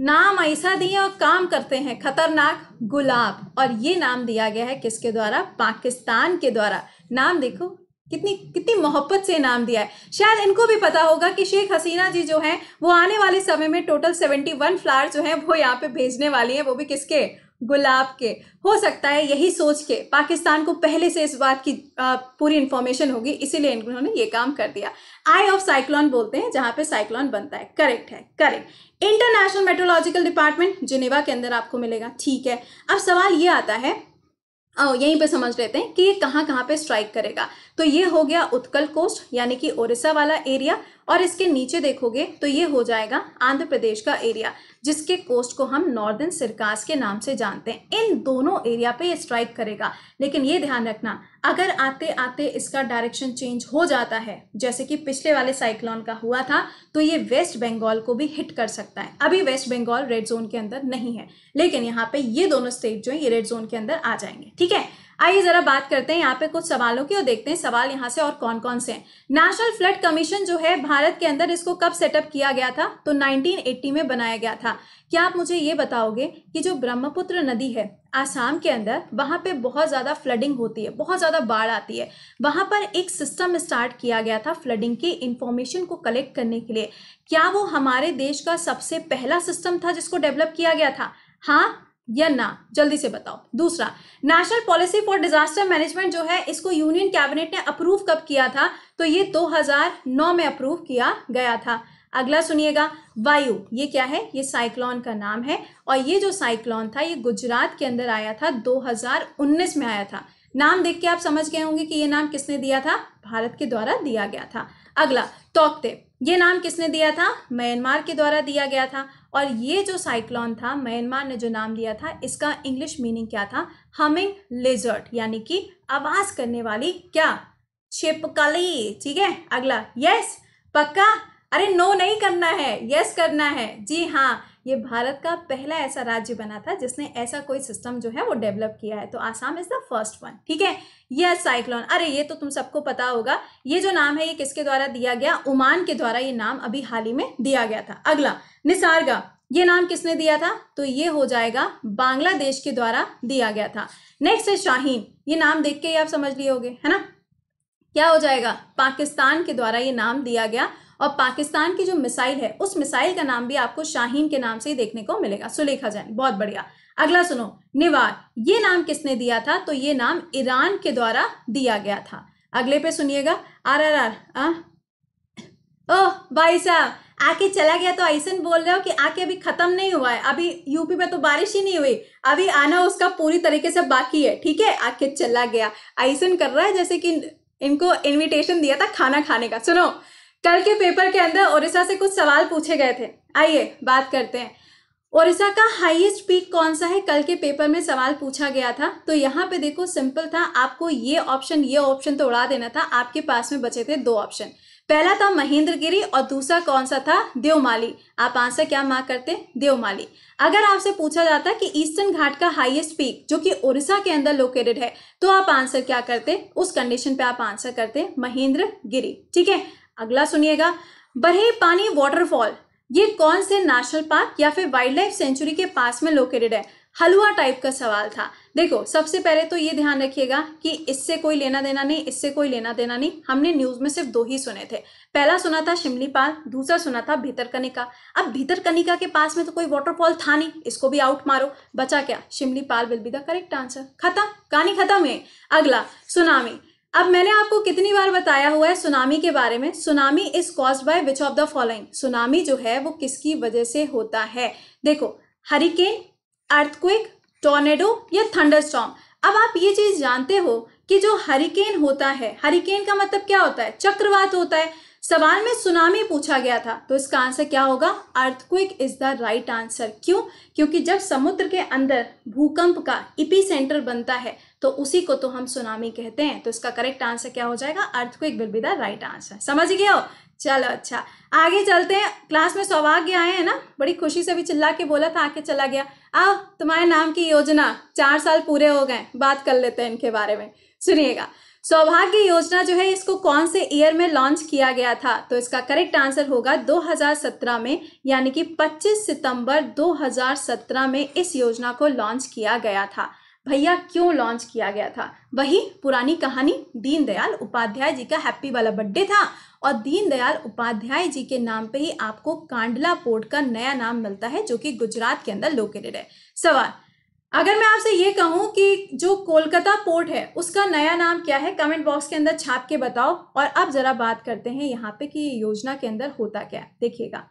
नाम ऐसा दिए और काम करते हैं खतरनाक गुलाब और ये नाम दिया गया है किसके द्वारा पाकिस्तान के द्वारा नाम देखो कितनी कितनी मोहब्बत से नाम दिया है शायद इनको भी पता होगा कि शेख हसीना जी जो हैं वो आने वाले समय में टोटल सेवेंटी वन फ्लावर जो हैं वो यहाँ पे भेजने वाली हैं वो भी किसके गुलाब के हो सकता है यही सोच के पाकिस्तान को पहले से इस बात की आ, पूरी इन्फॉर्मेशन होगी इसीलिए इन्होंने ये काम कर दिया आई ऑफ साइक्लॉन बोलते हैं जहाँ पे साइक्लॉन बनता है करेक्ट है correct international metrological department Geneva के अंदर आपको मिलेगा ठीक है अब सवाल ये आता है आओ यहीं पे समझ लेते हैं कि ये कहाँ कहाँ पे स्ट्राइक करेगा तो ये हो गया उत्कल कोस्ट यानी कि ओडिशा वाला एरिया और इसके नीचे देखोगे तो ये हो जाएगा आंध्र प्रदेश का एरिया जिसके कोस्ट को हम नॉर्दर्न सिरकास के नाम से जानते हैं इन दोनों एरिया पे ये स्ट्राइक करेगा लेकिन ये ध्यान रखना अगर आते आते इसका डायरेक्शन चेंज हो जाता है जैसे कि पिछले वाले साइक्लोन का हुआ था तो ये वेस्ट बंगाल को भी हिट कर सकता है अभी वेस्ट बंगाल रेड जोन के अंदर नहीं है लेकिन यहाँ पे ये दोनों स्टेट जो है ये रेड जोन के अंदर आ जाएंगे ठीक है आइए जरा बात करते हैं यहाँ पे कुछ सवालों की और देखते हैं सवाल यहाँ से और कौन कौन से हैं नेशनल फ्लड कमीशन जो है भारत के अंदर इसको कब सेटअप किया गया था तो 1980 में बनाया गया था क्या आप मुझे ये बताओगे कि जो ब्रह्मपुत्र नदी है आसाम के अंदर वहाँ पे बहुत ज़्यादा फ्लडिंग होती है बहुत ज़्यादा बाढ़ आती है वहाँ पर एक सिस्टम स्टार्ट किया गया था फ्लडिंग के इन्फॉर्मेशन को कलेक्ट करने के लिए क्या वो हमारे देश का सबसे पहला सिस्टम था जिसको डेवलप किया गया था हाँ या ना जल्दी से बताओ दूसरा national policy for disaster management जो है इसको यूनियन कैबिनेट ने अप्रूव कब किया था तो ये 2009 में अप्रूव किया गया था अगला सुनिएगा वायु ये क्या है ये साइक्लोन का नाम है और ये जो साइक्लॉन था ये गुजरात के अंदर आया था 2019 में आया था नाम देख के आप समझ गए होंगे कि ये नाम किसने दिया था भारत के द्वारा दिया गया था अगला तोकते ये नाम किसने दिया था म्यांमार के द्वारा दिया गया था और ये जो साइक्लॉन था म्यांमार ने जो नाम दिया था इसका इंग्लिश मीनिंग क्या था हमिंग लेजर्ट यानी कि आवाज़ करने वाली क्या छिपकली ठीक है अगला यस पक्का अरे नो नहीं करना है यस करना है जी हाँ ये भारत का पहला ऐसा राज्य बना था जिसने ऐसा कोई सिस्टम जो है वो डेवलप किया है तो Assam is the first one ठीक है यस साइक्लोन अरे ये तो तुम सबको पता होगा ये जो नाम है ये किसके द्वारा दिया गया उमान के द्वारा ये नाम अभी हाल ही में दिया गया था अगला निसारगा ये नाम किसने दिया था तो ये हो जाएगा बांग्लादेश के द्वारा दिया गया था नेक्स्ट है शाहीन ये नाम देख के ही आप समझ लिए होगे है ना क्या हो जाएगा पाकिस्तान के द्वारा ये नाम दिया गया और पाकिस्तान की जो मिसाइल है उस मिसाइल का नाम भी आपको शाहीन के नाम से ही देखने को मिलेगा सुलेखा जैन बहुत बढ़िया अगला सुनो निवार ये नाम किसने दिया था तो ये नाम ईरान के द्वारा दिया गया था अगले पे सुनिएगा आर आर आर ओह भाई साहब आके चला गया तो ऐसे बोल रहे हो कि आके अभी खत्म नहीं हुआ है अभी यूपी में तो बारिश ही नहीं हुई अभी आना उसका पूरी तरीके से बाकी है ठीक है आके चला गया ऐसा कर रहा है जैसे कि इनको इनविटेशन दिया था खाना खाने का सुनो कल के पेपर के अंदर ओडिशा से कुछ सवाल पूछे गए थे आइए बात करते हैं ओडिशा का हाईएस्ट पीक कौन सा है कल के पेपर में सवाल पूछा गया था तो यहाँ पे देखो सिंपल था आपको ये ऑप्शन ये ऑप्शन तो उड़ा देना था आपके पास में बचे थे दो ऑप्शन पहला था महेंद्र गिरी और दूसरा कौन सा था देवमाली आप आंसर क्या मार्क करते हैं देवमाली अगर आपसे पूछा जाता कि ईस्टर्न घाट का हाईएस्ट पीक जो कि ओडिशा के अंदर लोकेटेड है तो आप आंसर क्या करते उस कंडीशन पे आप आंसर करते महेंद्र गिरी ठीक है अगला सुनिएगा बरे पानी वाटरफॉल ये कौन से नेशनल पार्क या फिर वाइल्ड लाइफ सेंचुरी के पास में लोकेटेड है हलवा टाइप का सवाल था देखो सबसे पहले तो ये ध्यान रखिएगा कि इससे कोई लेना देना नहीं इससे कोई लेना देना नहीं हमने न्यूज़ में सिर्फ दो ही सुने थे पहला सुना था शिमलीपाल दूसरा सुना था भीतरकनिका अब भीतरकनिका के पास में तो कोई वाटरफॉल था नहीं इसको भी आउट मारो बचा क्या Similipal will be the correct answer खत्म कहानी खत्म है अगला सुनामी अब मैंने आपको कितनी बार बताया हुआ है सुनामी के बारे में tsunami is cause by which of the following tsunami जो है वो किसकी वजह से होता है देखो हरिकेन अर्थक्विक टोर्नेडो या थंडरस्टॉर्म अब आप ये चीज़ जानते हो कि जो हरिकेन होता है हरिकेन का मतलब क्या होता है चक्रवात होता है सवाल में सुनामी पूछा गया था तो इसका आंसर क्या होगा earthquake is the right answer क्यों क्योंकि जब समुद्र के अंदर भूकंप का इपी सेंटर बनता है तो उसी को तो हम सुनामी कहते हैं तो इसका करेक्ट आंसर क्या हो जाएगा earthquake will be the right answer समझ गए हो चलो अच्छा आगे चलते हैं क्लास में सौभाग्य आए हैं ना बड़ी खुशी से भी चिल्ला के बोला था आके चला गया आओ तुम्हारे नाम की योजना चार साल पूरे हो गए बात कर लेते हैं इनके बारे में सुनिएगा सौभाग्य योजना जो है इसको कौन से ईयर में लॉन्च किया गया था तो इसका करेक्ट आंसर होगा 2017 में यानी कि 25 सितंबर 2017 में इस योजना को लॉन्च किया गया था भैया क्यों लॉन्च किया गया था वही पुरानी कहानी दीनदयाल उपाध्याय जी का हैप्पी वाला बर्थडे था और दीनदयाल उपाध्याय जी के नाम पे ही आपको कांडला पोर्ट का नया नाम मिलता है जो कि गुजरात के अंदर लोकेटेड है सवाल अगर मैं आपसे ये कहूं कि जो कोलकाता पोर्ट है उसका नया नाम क्या है कमेंट बॉक्स के अंदर छाप के बताओ और अब जरा बात करते हैं यहाँ पे कि योजना के अंदर होता क्या है देखिएगा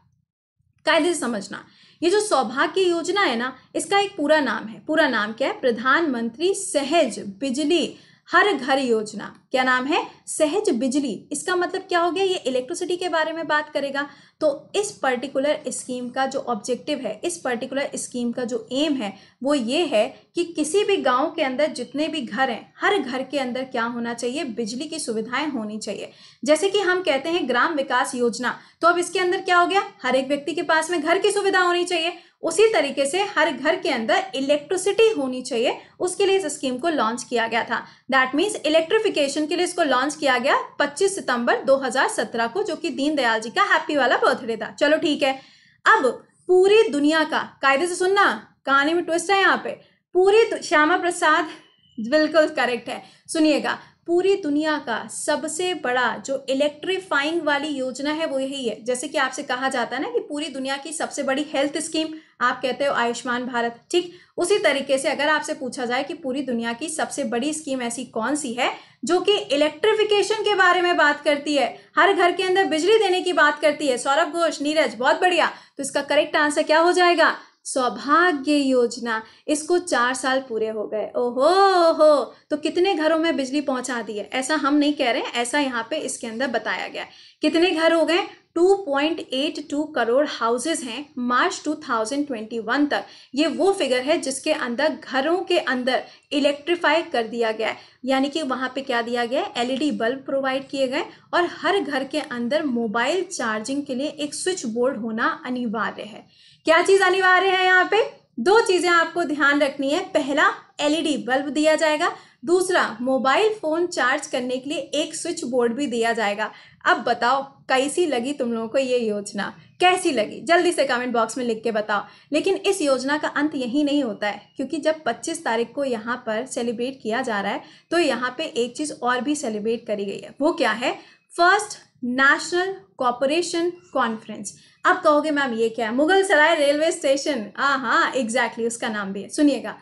कायदे से समझना ये जो सौभाग्य योजना है ना इसका एक पूरा नाम है पूरा नाम क्या है प्रधानमंत्री सहज बिजली हर घर योजना क्या नाम है सहज बिजली इसका मतलब क्या हो गया ये इलेक्ट्रिसिटी के बारे में बात करेगा तो इस पर्टिकुलर स्कीम का जो ऑब्जेक्टिव है इस पर्टिकुलर स्कीम का जो एम है वो ये है कि किसी भी गांव के अंदर जितने भी घर हैं हर घर के अंदर क्या होना चाहिए बिजली की सुविधाएं होनी चाहिए जैसे कि हम कहते हैं ग्राम विकास योजना तो अब इसके अंदर क्या हो गया हर एक व्यक्ति के पास में घर की सुविधा होनी चाहिए उसी तरीके से हर घर के अंदर इलेक्ट्रिसिटी होनी चाहिए उसके लिए इस स्कीम को लॉन्च किया गया था दैट मीन्स इलेक्ट्रिफिकेशन के लिए इसको लॉन्च किया गया 25 सितंबर 2017 को जो कि दीनदयाल जी का हैप्पी वाला बर्थडे था चलो ठीक है अब पूरी दुनिया का कायदे से सुनना कहानी में ट्विस्ट है यहाँ पे पूरी श्यामा प्रसाद बिल्कुल करेक्ट है सुनिएगा पूरी दुनिया का सबसे बड़ा जो इलेक्ट्रीफाइंग वाली योजना है वो यही है जैसे कि आपसे कहा जाता है ना कि पूरी दुनिया की सबसे बड़ी हेल्थ स्कीम आप कहते हो आयुष्मान भारत ठीक उसी तरीके से अगर आपसे पूछा जाए कि पूरी दुनिया की सबसे बड़ी स्कीम ऐसी कौन सी है जो कि इलेक्ट्रिफिकेशन के बारे में बात करती है हर घर के अंदर बिजली देने की बात करती है सौरभ घोष नीरज बहुत बढ़िया तो इसका करेक्ट आंसर क्या हो जाएगा सौभाग्य योजना इसको चार साल पूरे हो गए ओहो हो तो कितने घरों में बिजली पहुंचा दी है ऐसा हम नहीं कह रहे ऐसा यहाँ पे इसके अंदर बताया गया कितने घर हो गए 2.82 करोड़ हाउसेज हैं मार्च 2021 तक ये वो फिगर है जिसके अंदर घरों के अंदर इलेक्ट्रीफाई कर दिया गया है यानी कि वहाँ पे क्या दिया गया है एलईडी बल्ब प्रोवाइड किए गए और हर घर के अंदर मोबाइल चार्जिंग के लिए एक स्विच बोर्ड होना अनिवार्य है क्या चीज अनिवार्य है यहाँ पे दो चीजें आपको ध्यान रखनी है पहला एलईडी e बल्ब दिया जाएगा दूसरा मोबाइल फोन चार्ज करने के लिए एक स्विच बोर्ड भी दिया जाएगा अब बताओ कैसी लगी तुम लोगों को ये योजना कैसी लगी जल्दी से कमेंट बॉक्स में लिख के बताओ लेकिन इस योजना का अंत यही नहीं होता है क्योंकि जब 25 तारीख को यहाँ पर सेलिब्रेट किया जा रहा है तो यहाँ पे एक चीज़ और भी सेलिब्रेट करी गई है वो क्या है फर्स्ट नेशनल कॉपोरेशन कॉन्फ्रेंस आप कहोगे मैम ये क्या है मुगल सराय रेलवे स्टेशन हाँ हाँ एग्जैक्टली उसका नाम भी है सुनिएगा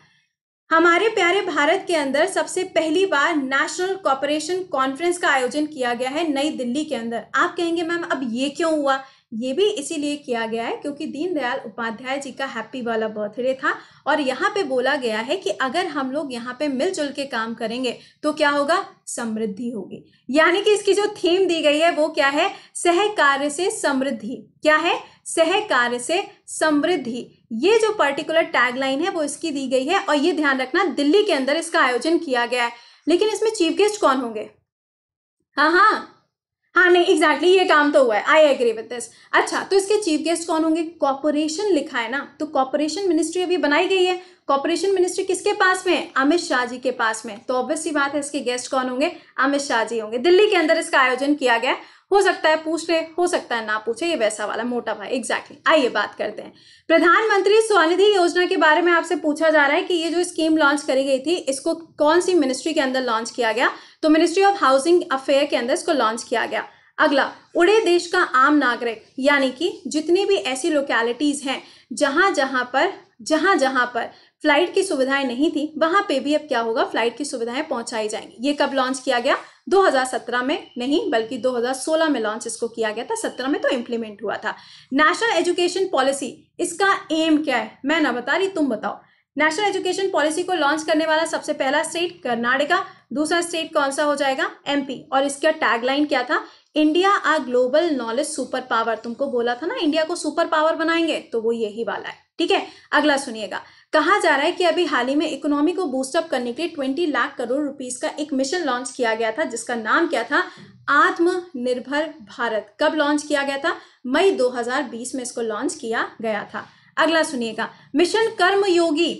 हमारे प्यारे भारत के अंदर सबसे पहली बार नेशनल कॉपरेशन कॉन्फ्रेंस का आयोजन किया गया है नई दिल्ली के अंदर आप कहेंगे मैम अब ये क्यों हुआ ये भी इसीलिए किया गया है क्योंकि दीनदयाल उपाध्याय जी का हैप्पी वाला बर्थडे था और यहाँ पे बोला गया है कि अगर हम लोग यहाँ पे मिलजुल के काम करेंगे तो क्या होगा समृद्धि होगी यानी कि इसकी जो थीम दी गई है वो क्या है सहकार्य से समृद्धि क्या है सहकार्य से समृद्धि ये जो पर्टिकुलर टैगलाइन है वो इसकी दी गई है और ये ध्यान रखना दिल्ली के अंदर इसका आयोजन किया गया है लेकिन इसमें चीफ गेस्ट कौन होंगे हाँ हाँ एग्जैक्टली ये काम तो हुआ है आई एग्री विद दिस अच्छा तो इसके चीफ गेस्ट कौन होंगे कॉपोरेशन लिखा है ना तो कॉपोरेशन मिनिस्ट्री अभी बनाई गई है कॉपोरेशन मिनिस्ट्री किसके पास में अमित शाह जी के पास में तो ऑब्वियसली बात है इसके गेस्ट कौन होंगे अमित शाह जी होंगे दिल्ली के अंदर इसका आयोजन किया गया हो सकता है पूछ ले हो सकता है ना पूछे ये वैसा वाला मोटा भाई एग्जैक्टली exactly. आइए बात करते हैं प्रधानमंत्री स्वनिधि योजना के बारे में आपसे पूछा जा रहा है कि ये जो स्कीम लॉन्च करी गई थी इसको कौन सी मिनिस्ट्री के अंदर लॉन्च किया गया तो मिनिस्ट्री ऑफ हाउसिंग अफेयर के अंदर इसको लॉन्च किया गया अगला उड़े देश का आम नागरिक यानी कि जितनी भी ऐसी लोकेलिटीज़ हैं जहाँ जहाँ पर जहाँ जहाँ पर फ्लाइट की सुविधाएं नहीं थी वहाँ पे भी अब क्या होगा फ्लाइट की सुविधाएं पहुँचाई जाएंगी ये कब लॉन्च किया गया 2017 में नहीं बल्कि 2016 में लॉन्च इसको किया गया था सत्रह में तो इम्प्लीमेंट हुआ था नेशनल एजुकेशन पॉलिसी इसका एम क्या है मैं ना बता रही तुम बताओ नेशनल एजुकेशन पॉलिसी को लॉन्च करने वाला सबसे पहला स्टेट कर्नाटका दूसरा स्टेट कौन सा हो जाएगा एमपी और इसका टैगलाइन क्या था India a global knowledge super power तुमको बोला था ना इंडिया को सुपर पावर बनाएंगे तो वो यही वाला है ठीक है अगला सुनिएगा कहा जा रहा है कि अभी हाल ही में इकोनॉमी को बूस्टअप करने के लिए 20 लाख करोड़ रुपीस का एक मिशन लॉन्च किया गया था जिसका नाम क्या था आत्मनिर्भर भारत कब लॉन्च किया गया था मई 2020 में इसको लॉन्च किया गया था अगला सुनिएगा मिशन कर्मयोगी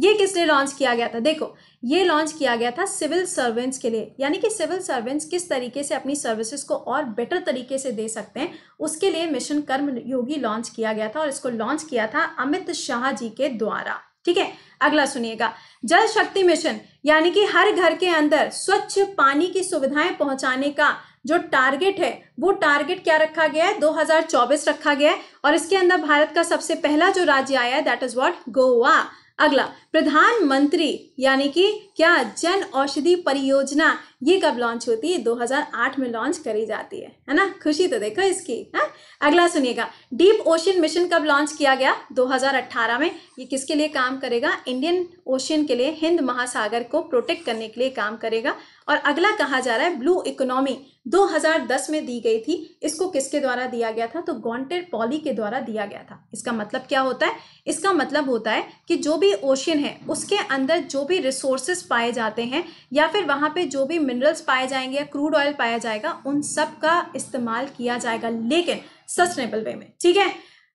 ये किस लिए लॉन्च किया गया था देखो ये लॉन्च किया गया था सिविल सर्वेंट्स के लिए यानी कि सिविल सर्वेंट्स किस तरीके से अपनी सर्विसेज को और बेटर तरीके से दे सकते हैं उसके लिए मिशन कर्म योगी लॉन्च किया गया था और इसको लॉन्च किया था अमित शाह जी के द्वारा ठीक है अगला सुनिएगा जल शक्ति मिशन यानी कि हर घर के अंदर स्वच्छ पानी की सुविधाएं पहुंचाने का जो टारगेट है वो टारगेट क्या रखा गया है 2024 रखा गया है और इसके अंदर भारत का सबसे पहला जो राज्य आया है दैट इज व्हाट गोवा अगला प्रधानमंत्री यानी कि क्या जन औषधि परियोजना ये कब लॉन्च होती है 2008 में लॉन्च करी जाती है है ना खुशी तो देखो इसकी है हाँ? अगला सुनिएगा डीप ओशन मिशन कब लॉन्च किया गया 2018 में ये किसके लिए काम करेगा इंडियन ओशन के लिए हिंद महासागर को प्रोटेक्ट करने के लिए काम करेगा और अगला कहा जा रहा है ब्लू इकोनॉमी 2010 में दी गई थी इसको किसके द्वारा दिया गया था तो गॉन्टेड पॉली के द्वारा दिया गया था इसका मतलब क्या होता है इसका मतलब होता है कि जो भी ओशन है उसके अंदर जो भी रिसोर्सेस पाए जाते हैं या फिर वहां पे जो भी मिनरल्स पाए जाएंगे या क्रूड ऑयल पाया जाएगा उन सब का इस्तेमाल किया जाएगा लेकिन सस्टेनेबल वे में ठीक है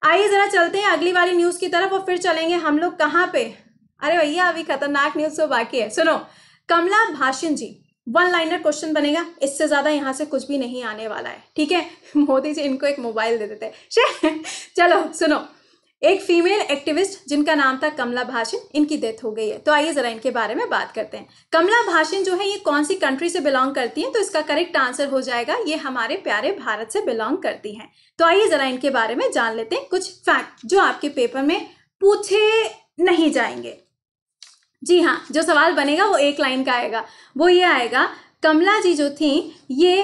आइए ज़रा चलते हैं अगली वाली न्यूज़ की तरफ और फिर चलेंगे हम लोग कहाँ पे अरे भैया अभी खतरनाक न्यूज़ तो बाकी है सुनो कमला भाषण जी वन लाइनर क्वेश्चन बनेगा इससे ज़्यादा यहाँ से कुछ भी नहीं आने वाला है ठीक है मोदी जी इनको एक मोबाइल दे देते हैं चलो सुनो एक फीमेल एक्टिविस्ट जिनका नाम था कमला भाषण इनकी डेथ हो गई है तो आइए जरा इनके बारे में बात करते हैं कमला भाषण जो है ये कौन सी कंट्री से बिलोंग करती हैं तो इसका करेक्ट आंसर हो जाएगा ये हमारे प्यारे भारत से बिलोंग करती हैं तो आइए जरा इनके बारे में जान लेते हैं कुछ फैक्ट जो आपके पेपर में पूछे नहीं जाएंगे जी हाँ जो सवाल बनेगा वो एक लाइन का आएगा वो ये आएगा कमला जी जो थी ये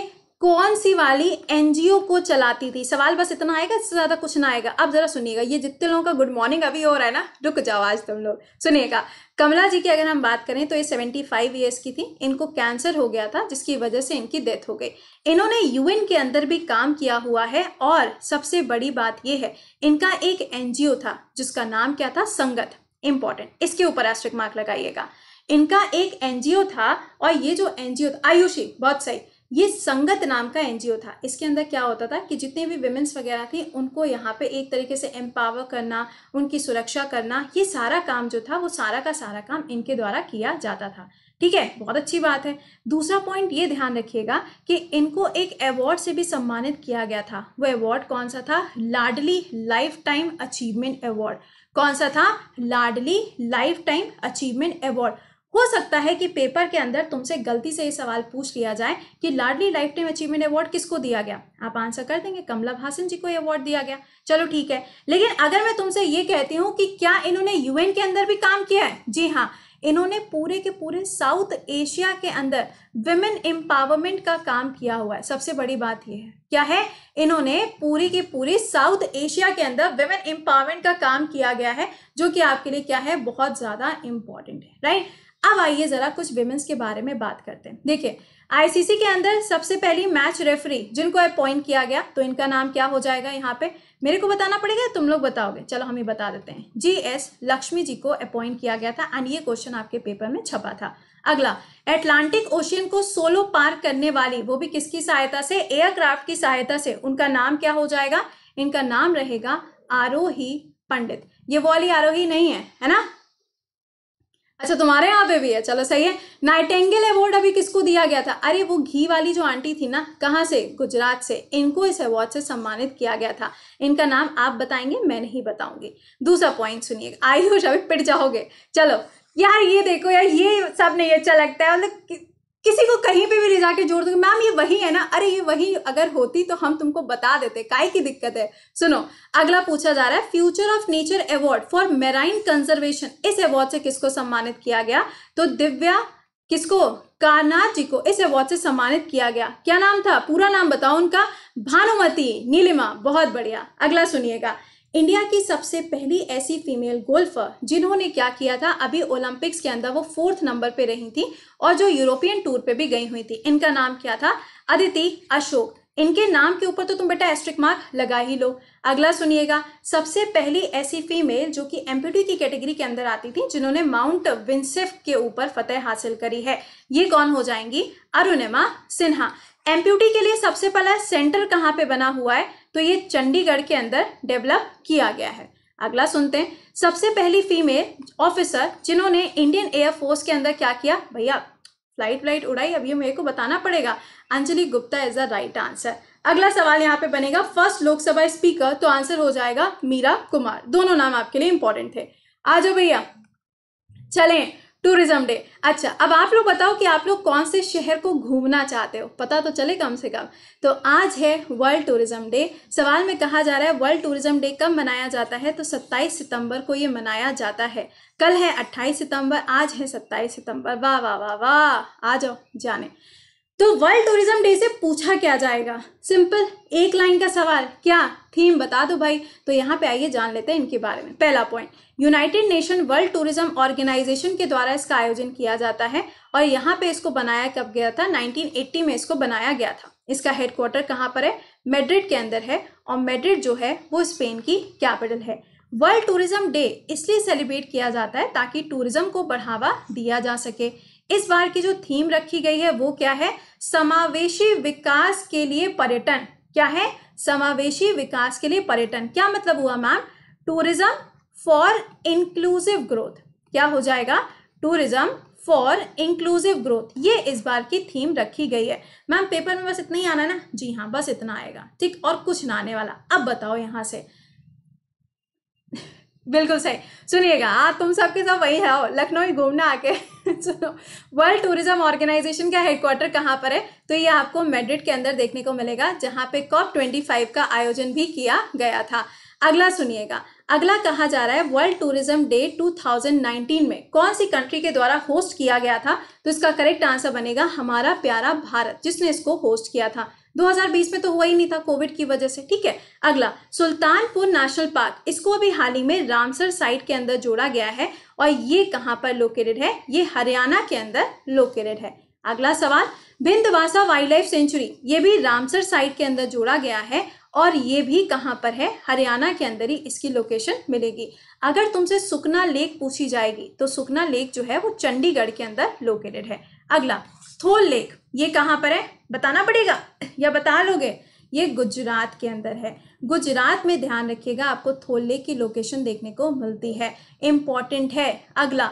कौन सी वाली एनजीओ को चलाती थी सवाल बस इतना आएगा इससे ज्यादा कुछ ना आएगा अब जरा सुनिएगा ये जितने लोगों का गुड मॉर्निंग अभी हो रहा है ना रुक जाओ आज तुम लोग सुनिएगा कमला जी की अगर हम बात करें तो ये 75 फाइव ईयर्स की थी इनको कैंसर हो गया था जिसकी वजह से इनकी डेथ हो गई इन्होंने यूएन के अंदर भी काम किया हुआ है और सबसे बड़ी बात यह है इनका एक एनजीओ था जिसका नाम क्या था संगत इंपॉर्टेंट इसके ऊपर एस्ट्रिक मार्क लगाइएगा इनका एक एनजीओ था और ये जो एनजीओ था आयुषी बहुत सही ये संगत नाम का एनजीओ था इसके अंदर क्या होता था कि जितने भी विमेंस वगैरह थी उनको यहाँ पे एक तरीके से एम्पावर करना उनकी सुरक्षा करना ये सारा काम जो था वो सारा का सारा काम इनके द्वारा किया जाता था ठीक है बहुत अच्छी बात है दूसरा पॉइंट ये ध्यान रखिएगा कि इनको एक अवार्ड से भी सम्मानित किया गया था वो अवार्ड कौन सा था Laadli lifetime achievement award कौन सा था Laadli lifetime achievement award हो सकता है कि पेपर के अंदर तुमसे गलती से ये सवाल पूछ लिया जाए कि Laadli lifetime achievement award किसको दिया गया आप आंसर कर देंगे कमला भासन जी को ये अवार्ड दिया गया चलो ठीक है लेकिन अगर मैं तुमसे ये कहती हूँ कि क्या इन्होंने यूएन के अंदर भी काम किया है जी हाँ इन्होंने पूरे के पूरे साउथ एशिया के अंदर विमेन एम्पावरमेंट का काम किया हुआ है सबसे बड़ी बात यह है क्या है इन्होंने पूरी की पूरी साउथ एशिया के अंदर विमेन एम्पावरमेंट का काम किया गया है जो कि आपके लिए क्या है बहुत ज़्यादा इंपॉर्टेंट है राइट अब आइए जरा कुछ विमेंस के बारे में बात करते हैं देखिए आईसीसी के अंदर सबसे पहली मैच रेफरी जिनको अपॉइंट किया गया तो इनका नाम क्या हो जाएगा यहाँ पे मेरे को बताना पड़ेगा तुम लोग बताओगे चलो हम ही बता देते हैं जी एस लक्ष्मी जी को अपॉइंट किया गया था एंड ये क्वेश्चन आपके पेपर में छपा था अगला एटलांटिक ओशियन को सोलो पार करने वाली वो भी किसकी सहायता से एयरक्राफ्ट की सहायता से उनका नाम क्या हो जाएगा इनका नाम रहेगा आरोही पंडित ये वाली आरोही नहीं है है ना अच्छा तुम्हारे यहाँ पे भी है चलो सही है नाइटेंगल अवार्ड अभी किसको दिया गया था अरे वो घी वाली जो आंटी थी ना कहाँ से गुजरात से इनको इस अवार्ड से सम्मानित किया गया था इनका नाम आप बताएंगे मैं नहीं बताऊंगी दूसरा पॉइंट सुनिए आयुष अभी पिट जाओगे चलो यार ये देखो यार ये सब नहीं अच्छा लगता है मतलब किसी को कहीं पे भी ले जाके जोड़ दोगे मैम ये वही है ना अरे ये वही अगर होती तो हम तुमको बता देते काय की दिक्कत है सुनो अगला पूछा जा रहा है future of nature award for marine conservation इस अवार्ड से किसको सम्मानित किया गया तो दिव्या किसको कानाथ जी को इस अवार्ड से सम्मानित किया गया क्या नाम था पूरा नाम बताओ उनका भानुमति नीलिमा बहुत बढ़िया अगला सुनिएगा इंडिया की सबसे पहली ऐसी फीमेल गोल्फर जिन्होंने क्या किया था अभी ओलंपिक्स के अंदर वो फोर्थ नंबर पे रही थी और जो यूरोपियन टूर पे भी गई हुई थी इनका नाम क्या था अदिति अशोक इनके नाम के ऊपर तो तुम बेटा एस्ट्रिक मार्क लगा ही लो अगला सुनिएगा सबसे पहली ऐसी फीमेल जो कि एम्प्यूटी की कैटेगरी के अंदर आती थी जिन्होंने माउंट विंसेफ के ऊपर फतेह हासिल करी है ये कौन हो जाएंगी अरुणिमा सिन्हा एम्प्यूटी के लिए सबसे पहला सेंटर कहाँ पे बना हुआ है तो ये चंडीगढ़ के अंदर डेवलप किया गया है अगला सुनते हैं सबसे पहली फीमेल ऑफिसर जिन्होंने इंडियन एयरफोर्स के अंदर क्या किया भैया फ्लाइट फ्लाइट उड़ाई अभी मेरे को बताना पड़ेगा Anjali Gupta is the right answer अगला सवाल यहाँ पे बनेगा फर्स्ट लोकसभा स्पीकर तो आंसर हो जाएगा मीरा कुमार दोनों नाम आपके लिए इंपॉर्टेंट थे आ जाओ भैया चलें टूरिज्म डे अच्छा अब आप लोग बताओ कि आप लोग कौन से शहर को घूमना चाहते हो पता तो चले कम से कम तो आज है वर्ल्ड टूरिज्म डे सवाल में कहा जा रहा है वर्ल्ड टूरिज्म डे कब मनाया जाता है तो 27 सितंबर को ये मनाया जाता है कल है 28 सितंबर आज है 27 सितंबर वाह वाह वाह वाह आ जाओ जाने तो वर्ल्ड टूरिज्म डे से पूछा क्या जाएगा सिंपल एक लाइन का सवाल क्या थीम बता दो भाई तो यहाँ पे आइए जान लेते हैं इनके बारे में पहला point united nation world tourism organisation के द्वारा इसका आयोजन किया जाता है और यहाँ पे इसको बनाया कब गया था 1980 में इसको बनाया गया था इसका हेडक्वार्टर कहाँ पर है मेड्रिड के अंदर है और मेड्रिड जो है वो स्पेन की कैपिटल है वर्ल्ड टूरिज्म डे इसलिए सेलिब्रेट किया जाता है ताकि टूरिज्म को बढ़ावा दिया जा सके इस बार की जो थीम रखी गई है वो क्या है समावेशी विकास के लिए पर्यटन क्या है समावेशी विकास के लिए पर्यटन क्या मतलब हुआ ma'am tourism for inclusive growth क्या हो जाएगा टूरिज्म फॉर इंक्लूसिव ग्रोथ ये इस बार की थीम रखी गई है मैम पेपर में बस इतना ही आना ना जी हाँ बस इतना आएगा ठीक और कुछ ना आने वाला अब बताओ यहाँ से बिल्कुल सही सुनिएगा आप तुम सब के सब वही है लखनऊ ही घूमना आके सुनो वर्ल्ड टूरिज्म ऑर्गेनाइजेशन का हेडक्वार्टर कहाँ पर है तो ये आपको मेड्रिड के अंदर देखने को मिलेगा जहाँ पे कॉप ट्वेंटी फाइव का आयोजन भी किया गया था अगला सुनिएगा अगला कहा जा रहा है वर्ल्ड टूरिज्म डे 2019 में कौन सी कंट्री के द्वारा होस्ट किया गया था तो इसका करेक्ट आंसर बनेगा हमारा प्यारा भारत जिसने इसको होस्ट किया था 2020 में तो हुआ ही नहीं था कोविड की वजह से ठीक है अगला सुल्तानपुर नेशनल पार्क इसको अभी हाल ही में रामसर साइट के अंदर जोड़ा गया है और ये कहाँ पर लोकेटेड है ये हरियाणा के अंदर लोकेटेड है अगला सवाल भिंदवासा वाइल्ड लाइफ सेंचुरी ये भी रामसर साइट के अंदर जोड़ा गया है और ये भी कहाँ पर है हरियाणा के अंदर ही इसकी लोकेशन मिलेगी अगर तुमसे सुकना लेक पूछी जाएगी तो सुकना लेक जो है वो चंडीगढ़ के अंदर लोकेटेड है अगला थोल लेक ये कहाँ पर है बताना पड़ेगा या बता लोगे ये गुजरात के अंदर है गुजरात में ध्यान रखिएगा आपको थोल लेक की लोकेशन देखने को मिलती है इम्पॉर्टेंट है अगला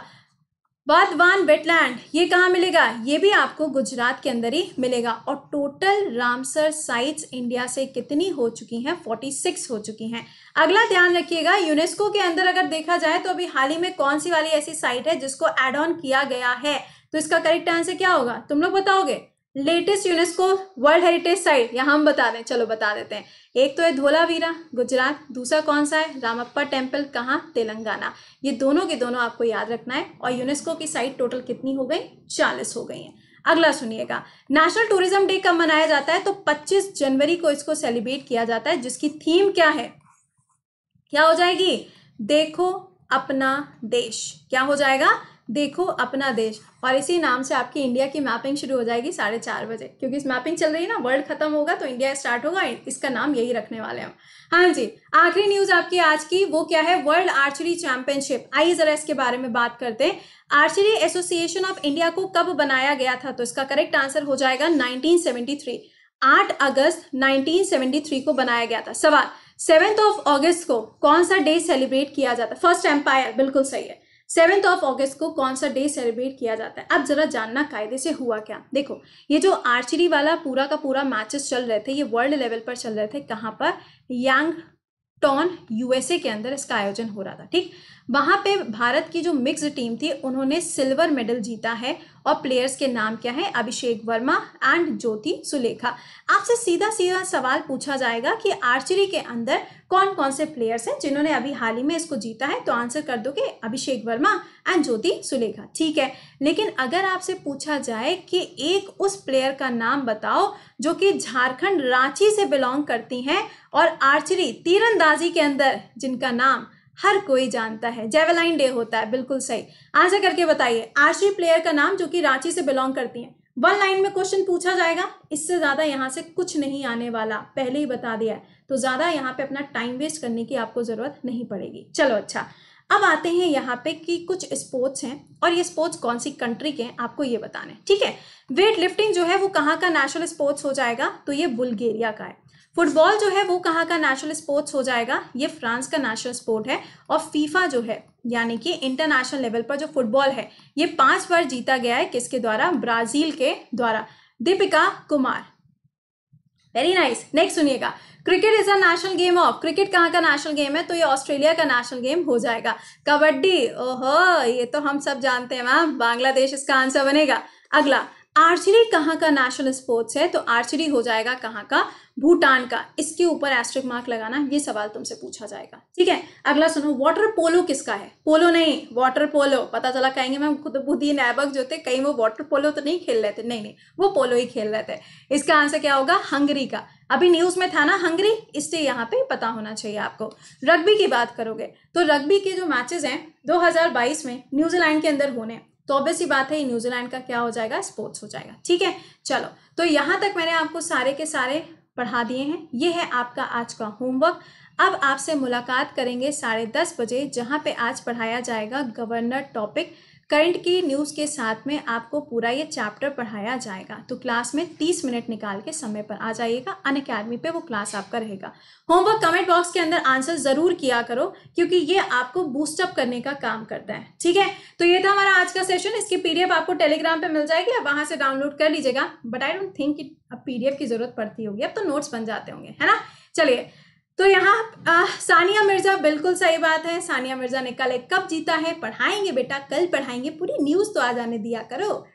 बादवान वेटलैंड ये कहाँ मिलेगा ये भी आपको गुजरात के अंदर ही मिलेगा और टोटल रामसर साइट्स इंडिया से कितनी हो चुकी हैं 46 हो चुकी हैं अगला ध्यान रखिएगा यूनेस्को के अंदर अगर देखा जाए तो अभी हाल ही में कौन सी वाली ऐसी साइट है जिसको एड ऑन किया गया है तो इसका करेक्ट आंसर क्या होगा तुम लोग बताओगे latest UNESCO world heritage site यहाँ हम बता दें चलो बता देते हैं एक तो है धोलावीरा गुजरात दूसरा कौन सा है रामप्पा टेम्पल कहाँ तेलंगाना ये दोनों के दोनों आपको याद रखना है और यूनेस्को की साइट टोटल कितनी हो गई चालीस हो गई है अगला सुनिएगा नेशनल टूरिज्म डे कब मनाया जाता है तो 25 जनवरी को इसको सेलिब्रेट किया जाता है जिसकी थीम क्या है क्या हो जाएगी देखो अपना देश क्या हो जाएगा देखो अपना देश और इसी नाम से आपकी इंडिया की मैपिंग शुरू हो जाएगी साढ़े चार बजे क्योंकि इस मैपिंग चल रही है ना वर्ल्ड खत्म होगा तो इंडिया स्टार्ट होगा इसका नाम यही रखने वाले हम हाँ जी आखिरी न्यूज आपकी आज की वो क्या है वर्ल्ड आर्चरी चैंपियनशिप आइए जरा इसके बारे में बात करते हैं आर्चरी एसोसिएशन ऑफ इंडिया को कब बनाया गया था तो इसका करेक्ट आंसर हो जाएगा नाइनटीन आठ अगस्त नाइनटीन को बनाया गया था सवाल सेवेंथ ऑफ अगस्त को कौन सा डे सेलिब्रेट किया जाता है फर्स्ट एम्पायर बिल्कुल सही है सेवेंथ ऑफ अगस्त को कौन सा डे सेलिब्रेट किया जाता है अब जरा जानना कायदे से हुआ क्या देखो ये जो आर्चरी वाला पूरा का पूरा मैचेस चल रहे थे ये वर्ल्ड लेवल पर चल रहे थे कहाँ पर यांग टॉन यूएसए के अंदर इसका आयोजन हो रहा था ठीक वहाँ पे भारत की जो मिक्स टीम थी उन्होंने सिल्वर मेडल जीता है और प्लेयर्स के नाम क्या है अभिषेक वर्मा एंड ज्योति सुलेखा आपसे सीधा सीधा सवाल पूछा जाएगा कि आर्चरी के अंदर कौन कौन से प्लेयर्स हैं जिन्होंने अभी हाल ही में इसको जीता है तो आंसर कर दोगे अभिषेक वर्मा एंड ज्योति सुलेखा ठीक है लेकिन अगर आपसे पूछा जाए कि एक उस प्लेयर का नाम बताओ जो कि झारखंड रांची से बिलोंग करती हैं और आर्चरी तीरंदाजी के अंदर जिनका नाम हर कोई जानता है जेवेलाइन डे होता है बिल्कुल सही आंसर करके बताइए आशी प्लेयर का नाम जो कि रांची से बिलोंग करती हैं वन लाइन में क्वेश्चन पूछा जाएगा इससे ज़्यादा यहाँ से कुछ नहीं आने वाला पहले ही बता दिया है तो ज़्यादा यहाँ पे अपना टाइम वेस्ट करने की आपको ज़रूरत नहीं पड़ेगी चलो अच्छा अब आते हैं यहाँ पे कि कुछ स्पोर्ट्स हैं और ये स्पोर्ट्स कौन सी कंट्री के हैं आपको ये बताने ठीक है वेट लिफ्टिंग जो है वो कहाँ का नेशनल स्पोर्ट्स हो जाएगा तो ये बुल्गेरिया का है फुटबॉल जो है वो कहाँ का नेशनल स्पोर्ट्स हो जाएगा ये फ्रांस का नेशनल स्पोर्ट है और फीफा जो है यानी कि इंटरनेशनल लेवल पर जो फुटबॉल है ये पांच बार जीता गया है किसके द्वारा ब्राजील के द्वारा Deepika Kumar very nice next सुनिएगा cricket is a national game of cricket कहाँ का नेशनल गेम है तो ये ऑस्ट्रेलिया का नेशनल गेम हो जाएगा कबड्डी ओहो ये तो हम सब जानते हैं मैम बांग्लादेश इसका आंसर बनेगा अगला आर्चरी कहाँ का नेशनल स्पोर्ट्स है तो आर्चरी हो जाएगा कहाँ का भूटान का इसके ऊपर एस्ट्रिक मार्क लगाना ये सवाल तुमसे पूछा जाएगा ठीक है अगला सुनो वाटर पोलो किसका है पोलो नहीं वाटर पोलो पता चला कहेंगे मैं खुद बुद्धि नैबक जो थे कहीं वो वाटर पोलो तो नहीं खेल रहे थे नहीं नहीं वो पोलो ही खेल रहे थे इसका आंसर क्या होगा हंगरी का अभी न्यूज में था ना हंगरी इससे यहाँ पे पता होना चाहिए आपको रग्बी की बात करोगे तो रग्बी के जो मैचेस हैं 2022 में न्यूजीलैंड के अंदर होने तो ऑब्वियस ही बात है न्यूजीलैंड का क्या हो जाएगा स्पोर्ट्स हो जाएगा ठीक है चलो तो यहां तक मैंने आपको सारे के सारे पढ़ा दिए हैं ये है आपका आज का होमवर्क अब आपसे मुलाकात करेंगे साढ़े दस बजे जहां पे आज पढ़ाया जाएगा गवर्नर टॉपिक करंट की न्यूज़ के साथ में आपको पूरा ये चैप्टर पढ़ाया जाएगा तो क्लास में तीस मिनट निकाल के समय पर आ जाइएगा अन अकेडमी पर वो क्लास आपका रहेगा होमवर्क कमेंट बॉक्स के अंदर आंसर ज़रूर किया करो क्योंकि ये आपको बूस्टअप करने का काम करता है ठीक है तो ये था हमारा आज का सेशन इसकी पी आपको टेलीग्राम पर मिल जाएगी आप वहाँ से डाउनलोड कर लीजिएगा बट आई डोंट थिंक अब पी की ज़रूरत पड़ती होगी अब तो नोट्स बन जाते होंगे है ना चलिए तो यहाँ सानिया मिर्जा बिल्कुल सही बात है सानिया मिर्जा ने कल एक कप जीता है पढ़ाएंगे बेटा कल पढ़ाएंगे पूरी न्यूज़ तो आज आने दिया करो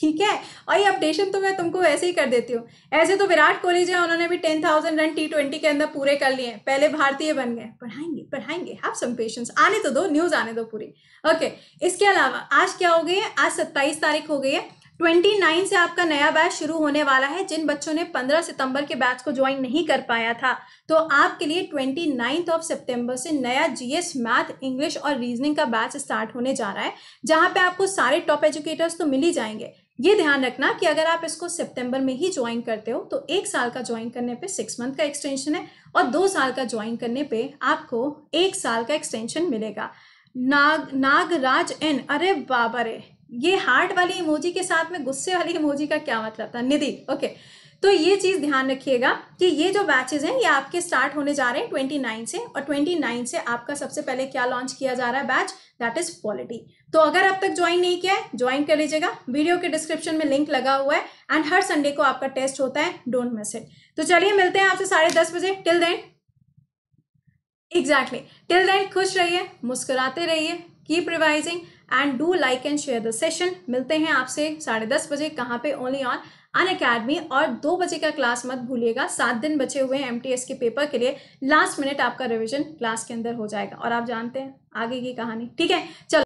ठीक है और ये अपडेशन तो मैं तुमको ऐसे ही कर देती हूँ ऐसे तो विराट कोहली जो है उन्होंने भी ten thousand run T twenty के अंदर पूरे कर लिए पहले भारतीय बन गए पढ़ाएंगे पढ़ाएंगे हैव सम पेशेंस आने तो दो न्यूज़ आने दो पूरी ओके इसके अलावा आज क्या हो गई है आज सत्ताईस तारीख हो गई है 29 से आपका नया बैच शुरू होने वाला है जिन बच्चों ने 15 सितंबर के बैच को ज्वाइन नहीं कर पाया था तो आपके लिए 29th ऑफ सितंबर से नया जीएस मैथ इंग्लिश और रीजनिंग का बैच स्टार्ट होने जा रहा है जहां पे आपको सारे टॉप एजुकेटर्स तो मिल ही जाएंगे ये ध्यान रखना कि अगर आप इसको सितंबर में ही ज्वाइन करते हो तो एक साल का ज्वाइन करने पे सिक्स मंथ का एक्सटेंशन है और दो साल का ज्वाइन करने पे आपको एक साल का एक्सटेंशन मिलेगा नाग नागराज एन अरे बाबा रे ये हार्ट वाली इमोजी के साथ में गुस्से वाली इमोजी का क्या मतलब था निधि ओके तो ये चीज़ ध्यान रखिएगा कि ये जो बैचेज हैं ये आपके स्टार्ट होने जा रहे हैं ट्वेंटी नाइन से और ट्वेंटी नाइन से आपका सबसे पहले क्या लॉन्च किया जा रहा है बैच दैट इज पॉलिटी तो अगर अब तक ज्वाइन नहीं किया है ज्वाइन कर लीजिएगा वीडियो के डिस्क्रिप्शन में लिंक लगा हुआ है एंड हर संडे को आपका टेस्ट होता है डोंट मिस इट तो चलिए मिलते हैं आपसे साढ़े दस बजे till then exactly till then खुश रहिए मुस्कुराते रहिए keep revising and do like and share the session मिलते हैं आपसे साढ़े दस बजे कहाँ पे ओनली ऑन अन अकेडमी और दो बजे का क्लास मत भूलिएगा सात दिन बचे हुए हैं एम के पेपर के लिए लास्ट मिनट आपका रिविजन क्लास के अंदर हो जाएगा और आप जानते हैं आगे की कहानी ठीक है चलो